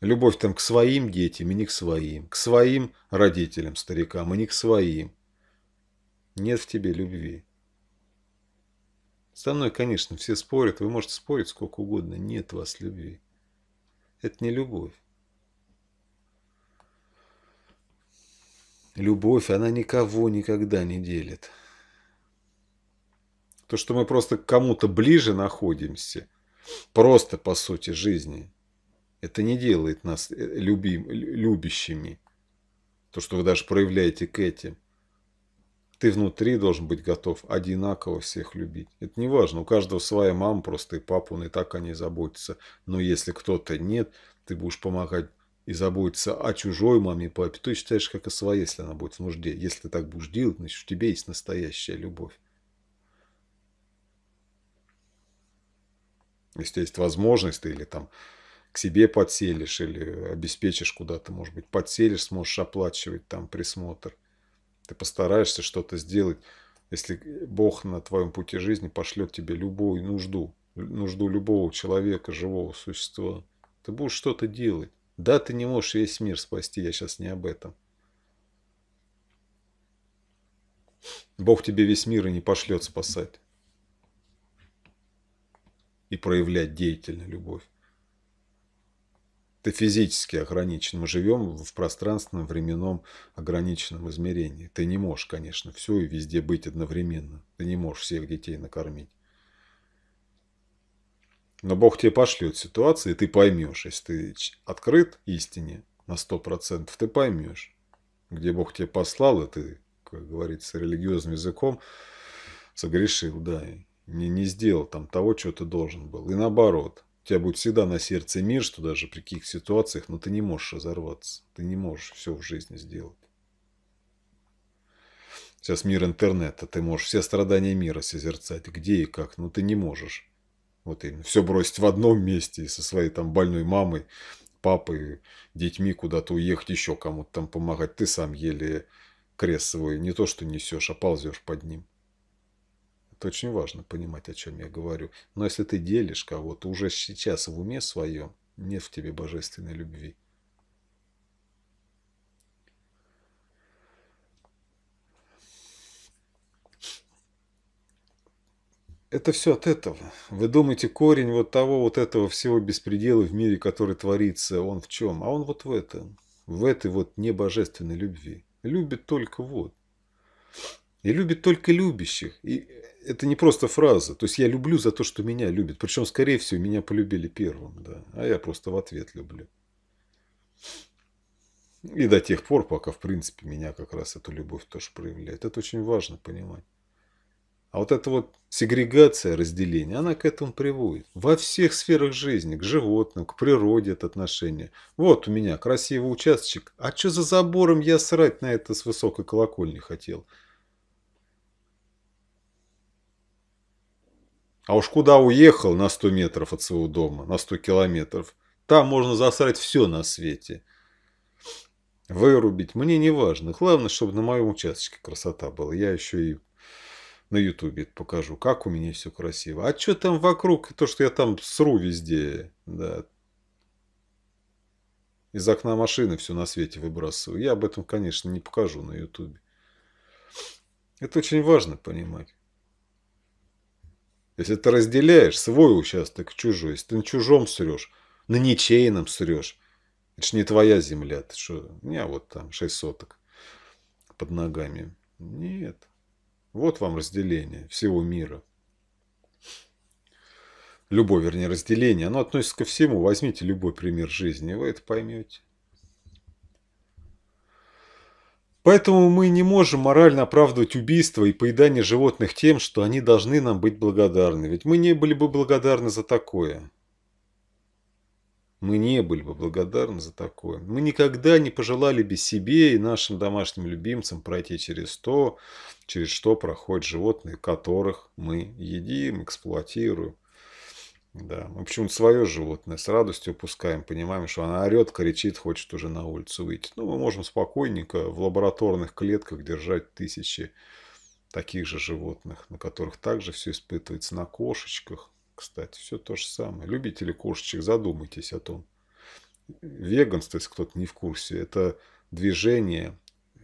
любовь там к своим детям и не к своим, к своим родителям, старикам и не к своим, нет в тебе любви. Со мной, конечно, все спорят, вы можете спорить сколько угодно, нет в вас любви. Это не любовь. Любовь, она никого никогда не делит. То, что мы просто к кому-то ближе находимся, просто по сути жизни, это не делает нас э, любим, любящими. То, что вы даже проявляете к этим. Ты внутри должен быть готов одинаково всех любить. Это не важно. У каждого своя мама просто и папа, он и так о ней заботится. Но если кто-то нет, ты будешь помогать и заботиться о чужой маме и папе, Ты считаешь, как о своей, если она будет в нужде. Если ты так будешь делать, значит, у тебя есть настоящая любовь. Если есть возможность, ты или там к себе подселишь, или обеспечишь куда-то, может быть, подселишь, сможешь оплачивать там присмотр. Ты постараешься что-то сделать. Если Бог на твоем пути жизни пошлет тебе любую нужду, нужду любого человека, живого существа, ты будешь что-то делать. Да, ты не можешь весь мир спасти, я сейчас не об этом. Бог тебе весь мир и не пошлет спасать. И проявлять деятельную любовь. Ты физически ограничен. Мы живем в пространственном, временном ограниченном измерении. Ты не можешь, конечно, все и везде быть одновременно. Ты не можешь всех детей накормить. Но Бог тебе пошлет ситуации, и ты поймешь. Если ты открыт истине на 100%, ты поймешь, где Бог тебе послал, и ты, как говорится, религиозным языком согрешил, да, и не, не сделал там того, чего ты должен был. И наоборот, у тебя будет всегда на сердце мир, что даже при каких ситуациях, но ты не можешь разорваться, ты не можешь все в жизни сделать. Сейчас мир интернета, ты можешь все страдания мира созерцать, где и как, но ты не можешь вот именно. Все бросить в одном месте со своей там больной мамой, папой, детьми куда-то уехать, еще кому-то там помогать. Ты сам еле крест свой не то что несешь, а ползешь под ним. Это очень важно понимать, о чем я говорю. Но если ты делишь кого-то уже сейчас в уме своем, нет в тебе божественной любви. Это все от этого. Вы думаете, корень вот того, вот этого всего беспредела в мире, который творится, он в чем? А он вот в этом. В этой вот небожественной любви. Любит только вот. И любит только любящих. И это не просто фраза. То есть я люблю за то, что меня любят. Причем, скорее всего, меня полюбили первым. Да? А я просто в ответ люблю. И до тех пор, пока, в принципе, меня как раз эту любовь тоже проявляет. Это очень важно понимать. А вот эта вот сегрегация, разделение, она к этому приводит. Во всех сферах жизни, к животным, к природе это отношение. Вот у меня красивый участочек. А что за забором я срать на это с высокой колокольни хотел? А уж куда уехал на 100 метров от своего дома, на 100 километров, там можно засрать все на свете. Вырубить мне не важно. Главное, чтобы на моем участке красота была. Я еще и на ютубе покажу, как у меня все красиво. А что там вокруг, то, что я там сру везде, да. Из окна машины все на свете выбрасываю. Я об этом, конечно, не покажу на ютубе. Это очень важно понимать. Если ты разделяешь свой участок чужой, если ты на чужом срешь, на ничейном срешь, это ж не твоя земля, ты что, у меня вот там 6 соток под ногами. Нет. Вот вам разделение всего мира. Любое, вернее, разделение, оно относится ко всему. Возьмите любой пример жизни, вы это поймете. Поэтому мы не можем морально оправдывать убийство и поедание животных тем, что они должны нам быть благодарны. Ведь мы не были бы благодарны за такое. Мы не были бы благодарны за такое. Мы никогда не пожелали бы себе и нашим домашним любимцам пройти через то, через что проходят животные, которых мы едим, эксплуатируем. Да, мы почему-то свое животное с радостью упускаем, понимаем, что она орет, кричит, хочет уже на улицу выйти. Ну, мы можем спокойненько в лабораторных клетках держать тысячи таких же животных, на которых также все испытывается, на кошечках, кстати, все то же самое. Любители кошечек, задумайтесь о том. Веганство, если кто-то не в курсе, это движение,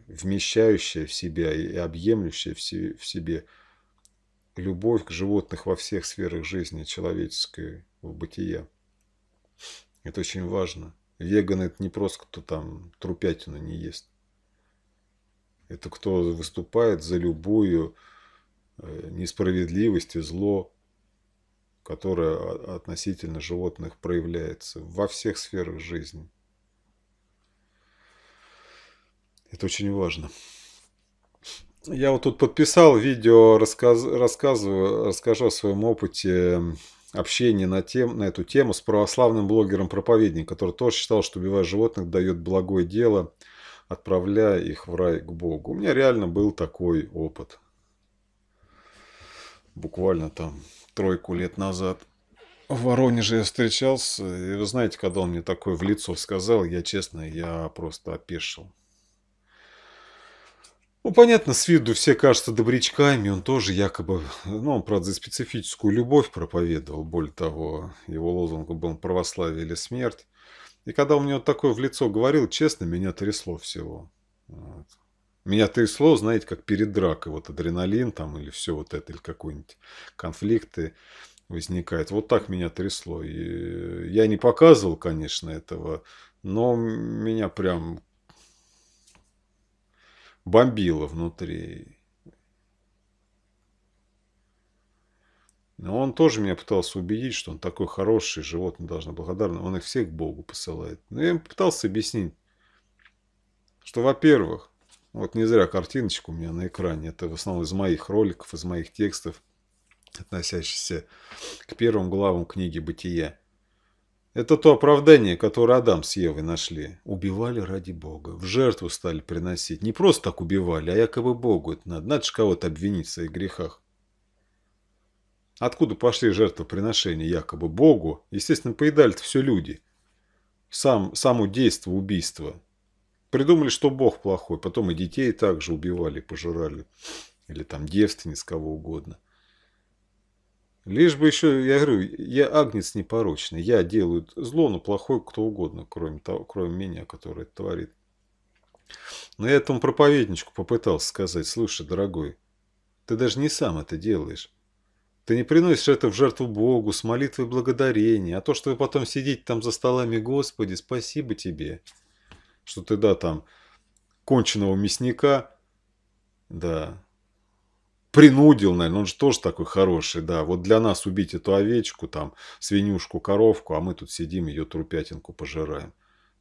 вмещающее в себя и объемлющее в себе любовь к животных во всех сферах жизни человеческой, в бытие. Это очень важно. Веган это не просто кто там трупятину не ест. Это кто выступает за любую э, несправедливость и зло которое относительно животных проявляется во всех сферах жизни. Это очень важно. Я вот тут подписал видео, рассказ, рассказываю, расскажу о своем опыте общения на, тем, на эту тему с православным блогером-проповедником, который тоже считал, что убивая животных дает благое дело, отправляя их в рай к Богу. У меня реально был такой опыт. Буквально там тройку лет назад. В Воронеже я встречался, и вы знаете, когда он мне такое в лицо сказал, я честно, я просто опешил. Ну, понятно, с виду все кажутся добрячками, он тоже якобы, ну, он, правда, за специфическую любовь проповедовал, более того, его лозунг был «Православие или смерть». И когда он мне вот такое в лицо говорил, честно, меня трясло всего. Вот. Меня трясло, знаете, как перед дракой. Вот адреналин там или все вот это, или какой-нибудь конфликты возникает. Вот так меня трясло. И я не показывал, конечно, этого, но меня прям бомбило внутри. Но он тоже меня пытался убедить, что он такой хороший, животное должно благодарны. Он их всех Богу посылает. Но я им пытался объяснить, что, во-первых, вот не зря картиночка у меня на экране. Это в основном из моих роликов, из моих текстов, относящихся к первым главам книги «Бытия». Это то оправдание, которое Адам с Евой нашли. Убивали ради Бога. В жертву стали приносить. Не просто так убивали, а якобы Богу это надо. Надо же кого-то обвинить в своих грехах. Откуда пошли жертвоприношения якобы Богу? Естественно, поедали-то все люди. Сам, само действие убийства. Придумали, что Бог плохой. Потом и детей также убивали, пожирали. Или там девственниц, кого угодно. Лишь бы еще, я говорю, я агнец непорочный. Я делаю зло, но плохой кто угодно, кроме, того, кроме меня, который это творит. Но я этому проповедничку попытался сказать, слушай, дорогой, ты даже не сам это делаешь. Ты не приносишь это в жертву Богу с молитвой благодарения, а то, что вы потом сидите там за столами, Господи, спасибо тебе что ты, да, там, конченого мясника, да, принудил, наверное, он же тоже такой хороший, да, вот для нас убить эту овечку, там, свинюшку, коровку, а мы тут сидим, ее трупятинку пожираем.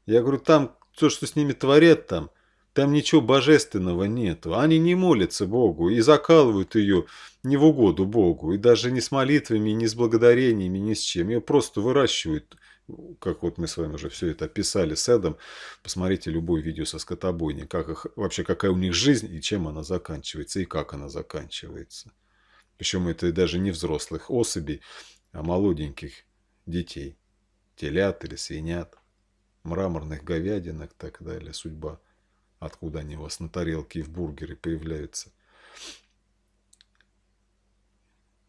Я говорю, там, то, что с ними творят там, там ничего божественного нету. Они не молятся Богу и закалывают ее не в угоду Богу. И даже не с молитвами, не с благодарениями, ни с чем. Ее просто выращивают как вот мы с вами уже все это описали с Эдом, посмотрите любое видео со скотобойни, как их, вообще какая у них жизнь и чем она заканчивается, и как она заканчивается. Причем это даже не взрослых особей, а молоденьких детей, телят или свинят, мраморных говядинок и так далее, судьба, откуда они у вас на тарелке и в бургеры появляются.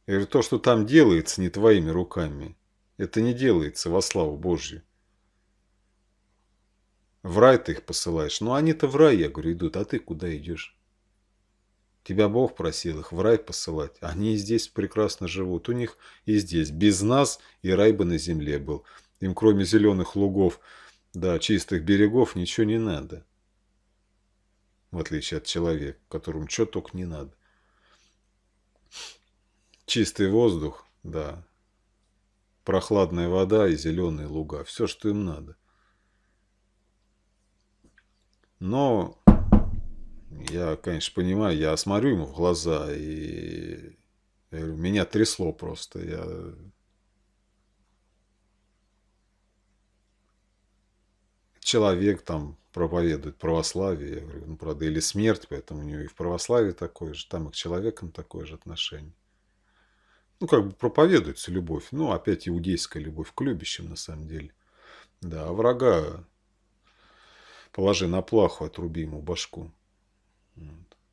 Я говорю, то, что там делается, не твоими руками – это не делается во славу Божью. В рай ты их посылаешь. Ну, они-то в рай, я говорю, идут. А ты куда идешь? Тебя Бог просил их в рай посылать. Они и здесь прекрасно живут. У них и здесь. Без нас и рай бы на земле был. Им кроме зеленых лугов, да, чистых берегов, ничего не надо. В отличие от человека, которому что только не надо. Чистый воздух, да, Прохладная вода и зеленые луга. Все, что им надо. Но я, конечно, понимаю, я смотрю ему в глаза, и говорю, меня трясло просто. Я... Человек там проповедует православие, я говорю, ну, правда, или смерть, поэтому у него и в православии такое же, там и к человекам такое же отношение ну, как бы проповедуется любовь. Ну, опять иудейская любовь к любящим, на самом деле. Да, а врага положи на плаху, отруби ему башку.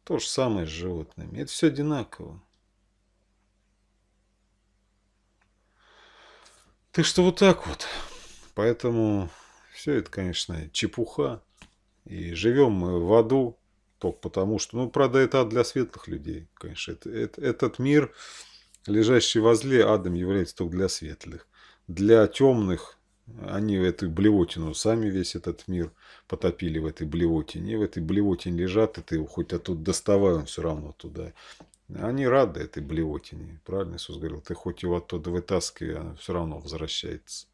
То же самое с животными. Это все одинаково. Так что вот так вот. Поэтому все это, конечно, чепуха. И живем мы в аду только потому, что... Ну, правда, это ад для светлых людей, конечно. Это, это, этот мир Лежащий возле адом является только для светлых. Для темных они в эту блевотину сами весь этот мир потопили в этой блевотине. И в этой блевотине лежат, и ты хоть оттуда доставай, он все равно туда. Они рады этой блевотине. Правильно Иисус говорил, ты хоть его оттуда вытаскивай, она все равно возвращается,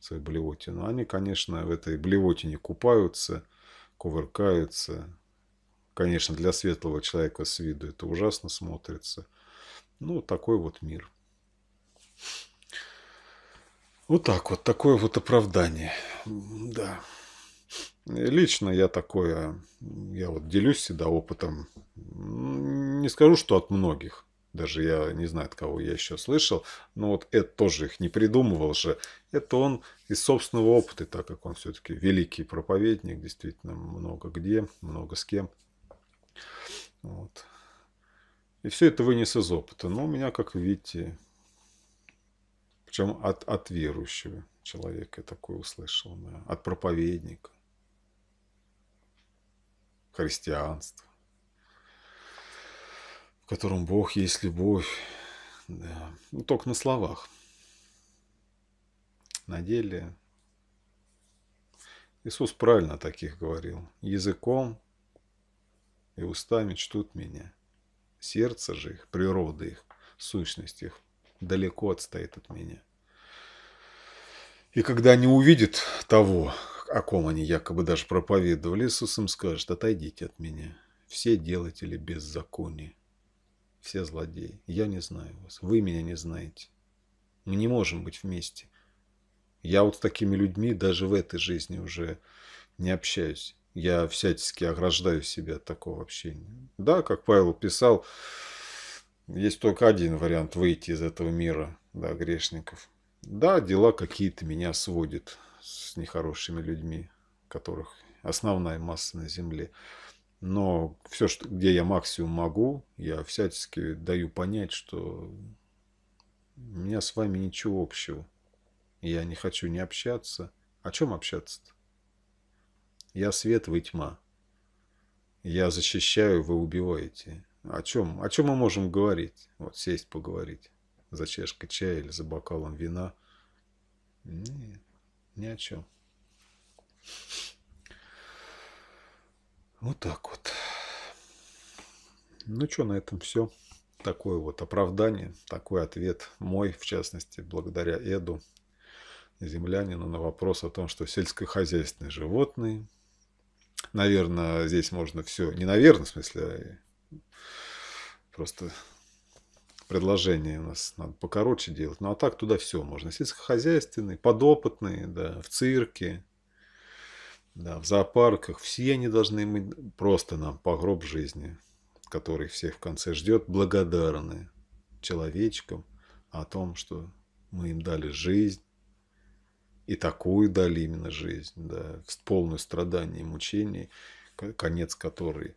в свою блевотину. Они, конечно, в этой блевотине купаются, кувыркаются. Конечно, для светлого человека с виду это ужасно смотрится – ну, такой вот мир. Вот так вот, такое вот оправдание. Да. Лично я такое, я вот делюсь всегда опытом. Не скажу, что от многих. Даже я не знаю, от кого я еще слышал. Но вот это тоже их не придумывал же. Это он из собственного опыта, так как он все-таки великий проповедник. Действительно, много где, много с кем. Вот. И все это вынес из опыта. Но у меня, как видите, причем от, от верующего человека я такое услышал, да, от проповедника, христианства, в котором Бог есть любовь. Да. Ну, только на словах. На деле Иисус правильно таких говорил. Языком и устами чтут меня. Сердце же их, природа их, сущность их далеко отстоит от меня. И когда они увидят того, о ком они якобы даже проповедовали, Иисус им скажет, отойдите от меня, все делатели беззакония, все злодеи, я не знаю вас, вы меня не знаете, мы не можем быть вместе. Я вот с такими людьми даже в этой жизни уже не общаюсь. Я всячески ограждаю себя от такого общения. Да, как Павел писал, есть только один вариант выйти из этого мира, да, грешников. Да, дела какие-то меня сводят с нехорошими людьми, которых основная масса на земле. Но все, что, где я максимум могу, я всячески даю понять, что у меня с вами ничего общего. Я не хочу не общаться. О чем общаться-то? Я свет, вы тьма. Я защищаю, вы убиваете. О чем, о чем мы можем говорить? Вот сесть поговорить за чашкой чая или за бокалом вина. Не, ни о чем. Вот так вот. Ну что, на этом все. Такое вот оправдание, такой ответ мой, в частности, благодаря Эду, землянину, на вопрос о том, что сельскохозяйственные животные – наверное, здесь можно все, не наверное, в смысле, а просто предложение у нас надо покороче делать. Ну а так туда все можно. Сельскохозяйственные, подопытные, да, в цирке, да, в зоопарках. Все они должны быть просто нам по гроб жизни, который всех в конце ждет, благодарны человечкам о том, что мы им дали жизнь, и такую дали именно жизнь, да, полную страданий и мучений, конец которой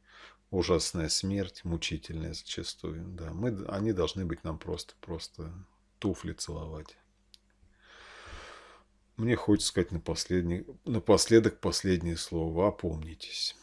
ужасная смерть, мучительная зачастую. Да. Мы, они должны быть нам просто, просто туфли целовать. Мне хочется сказать напоследок, напоследок последнее слово. Опомнитесь.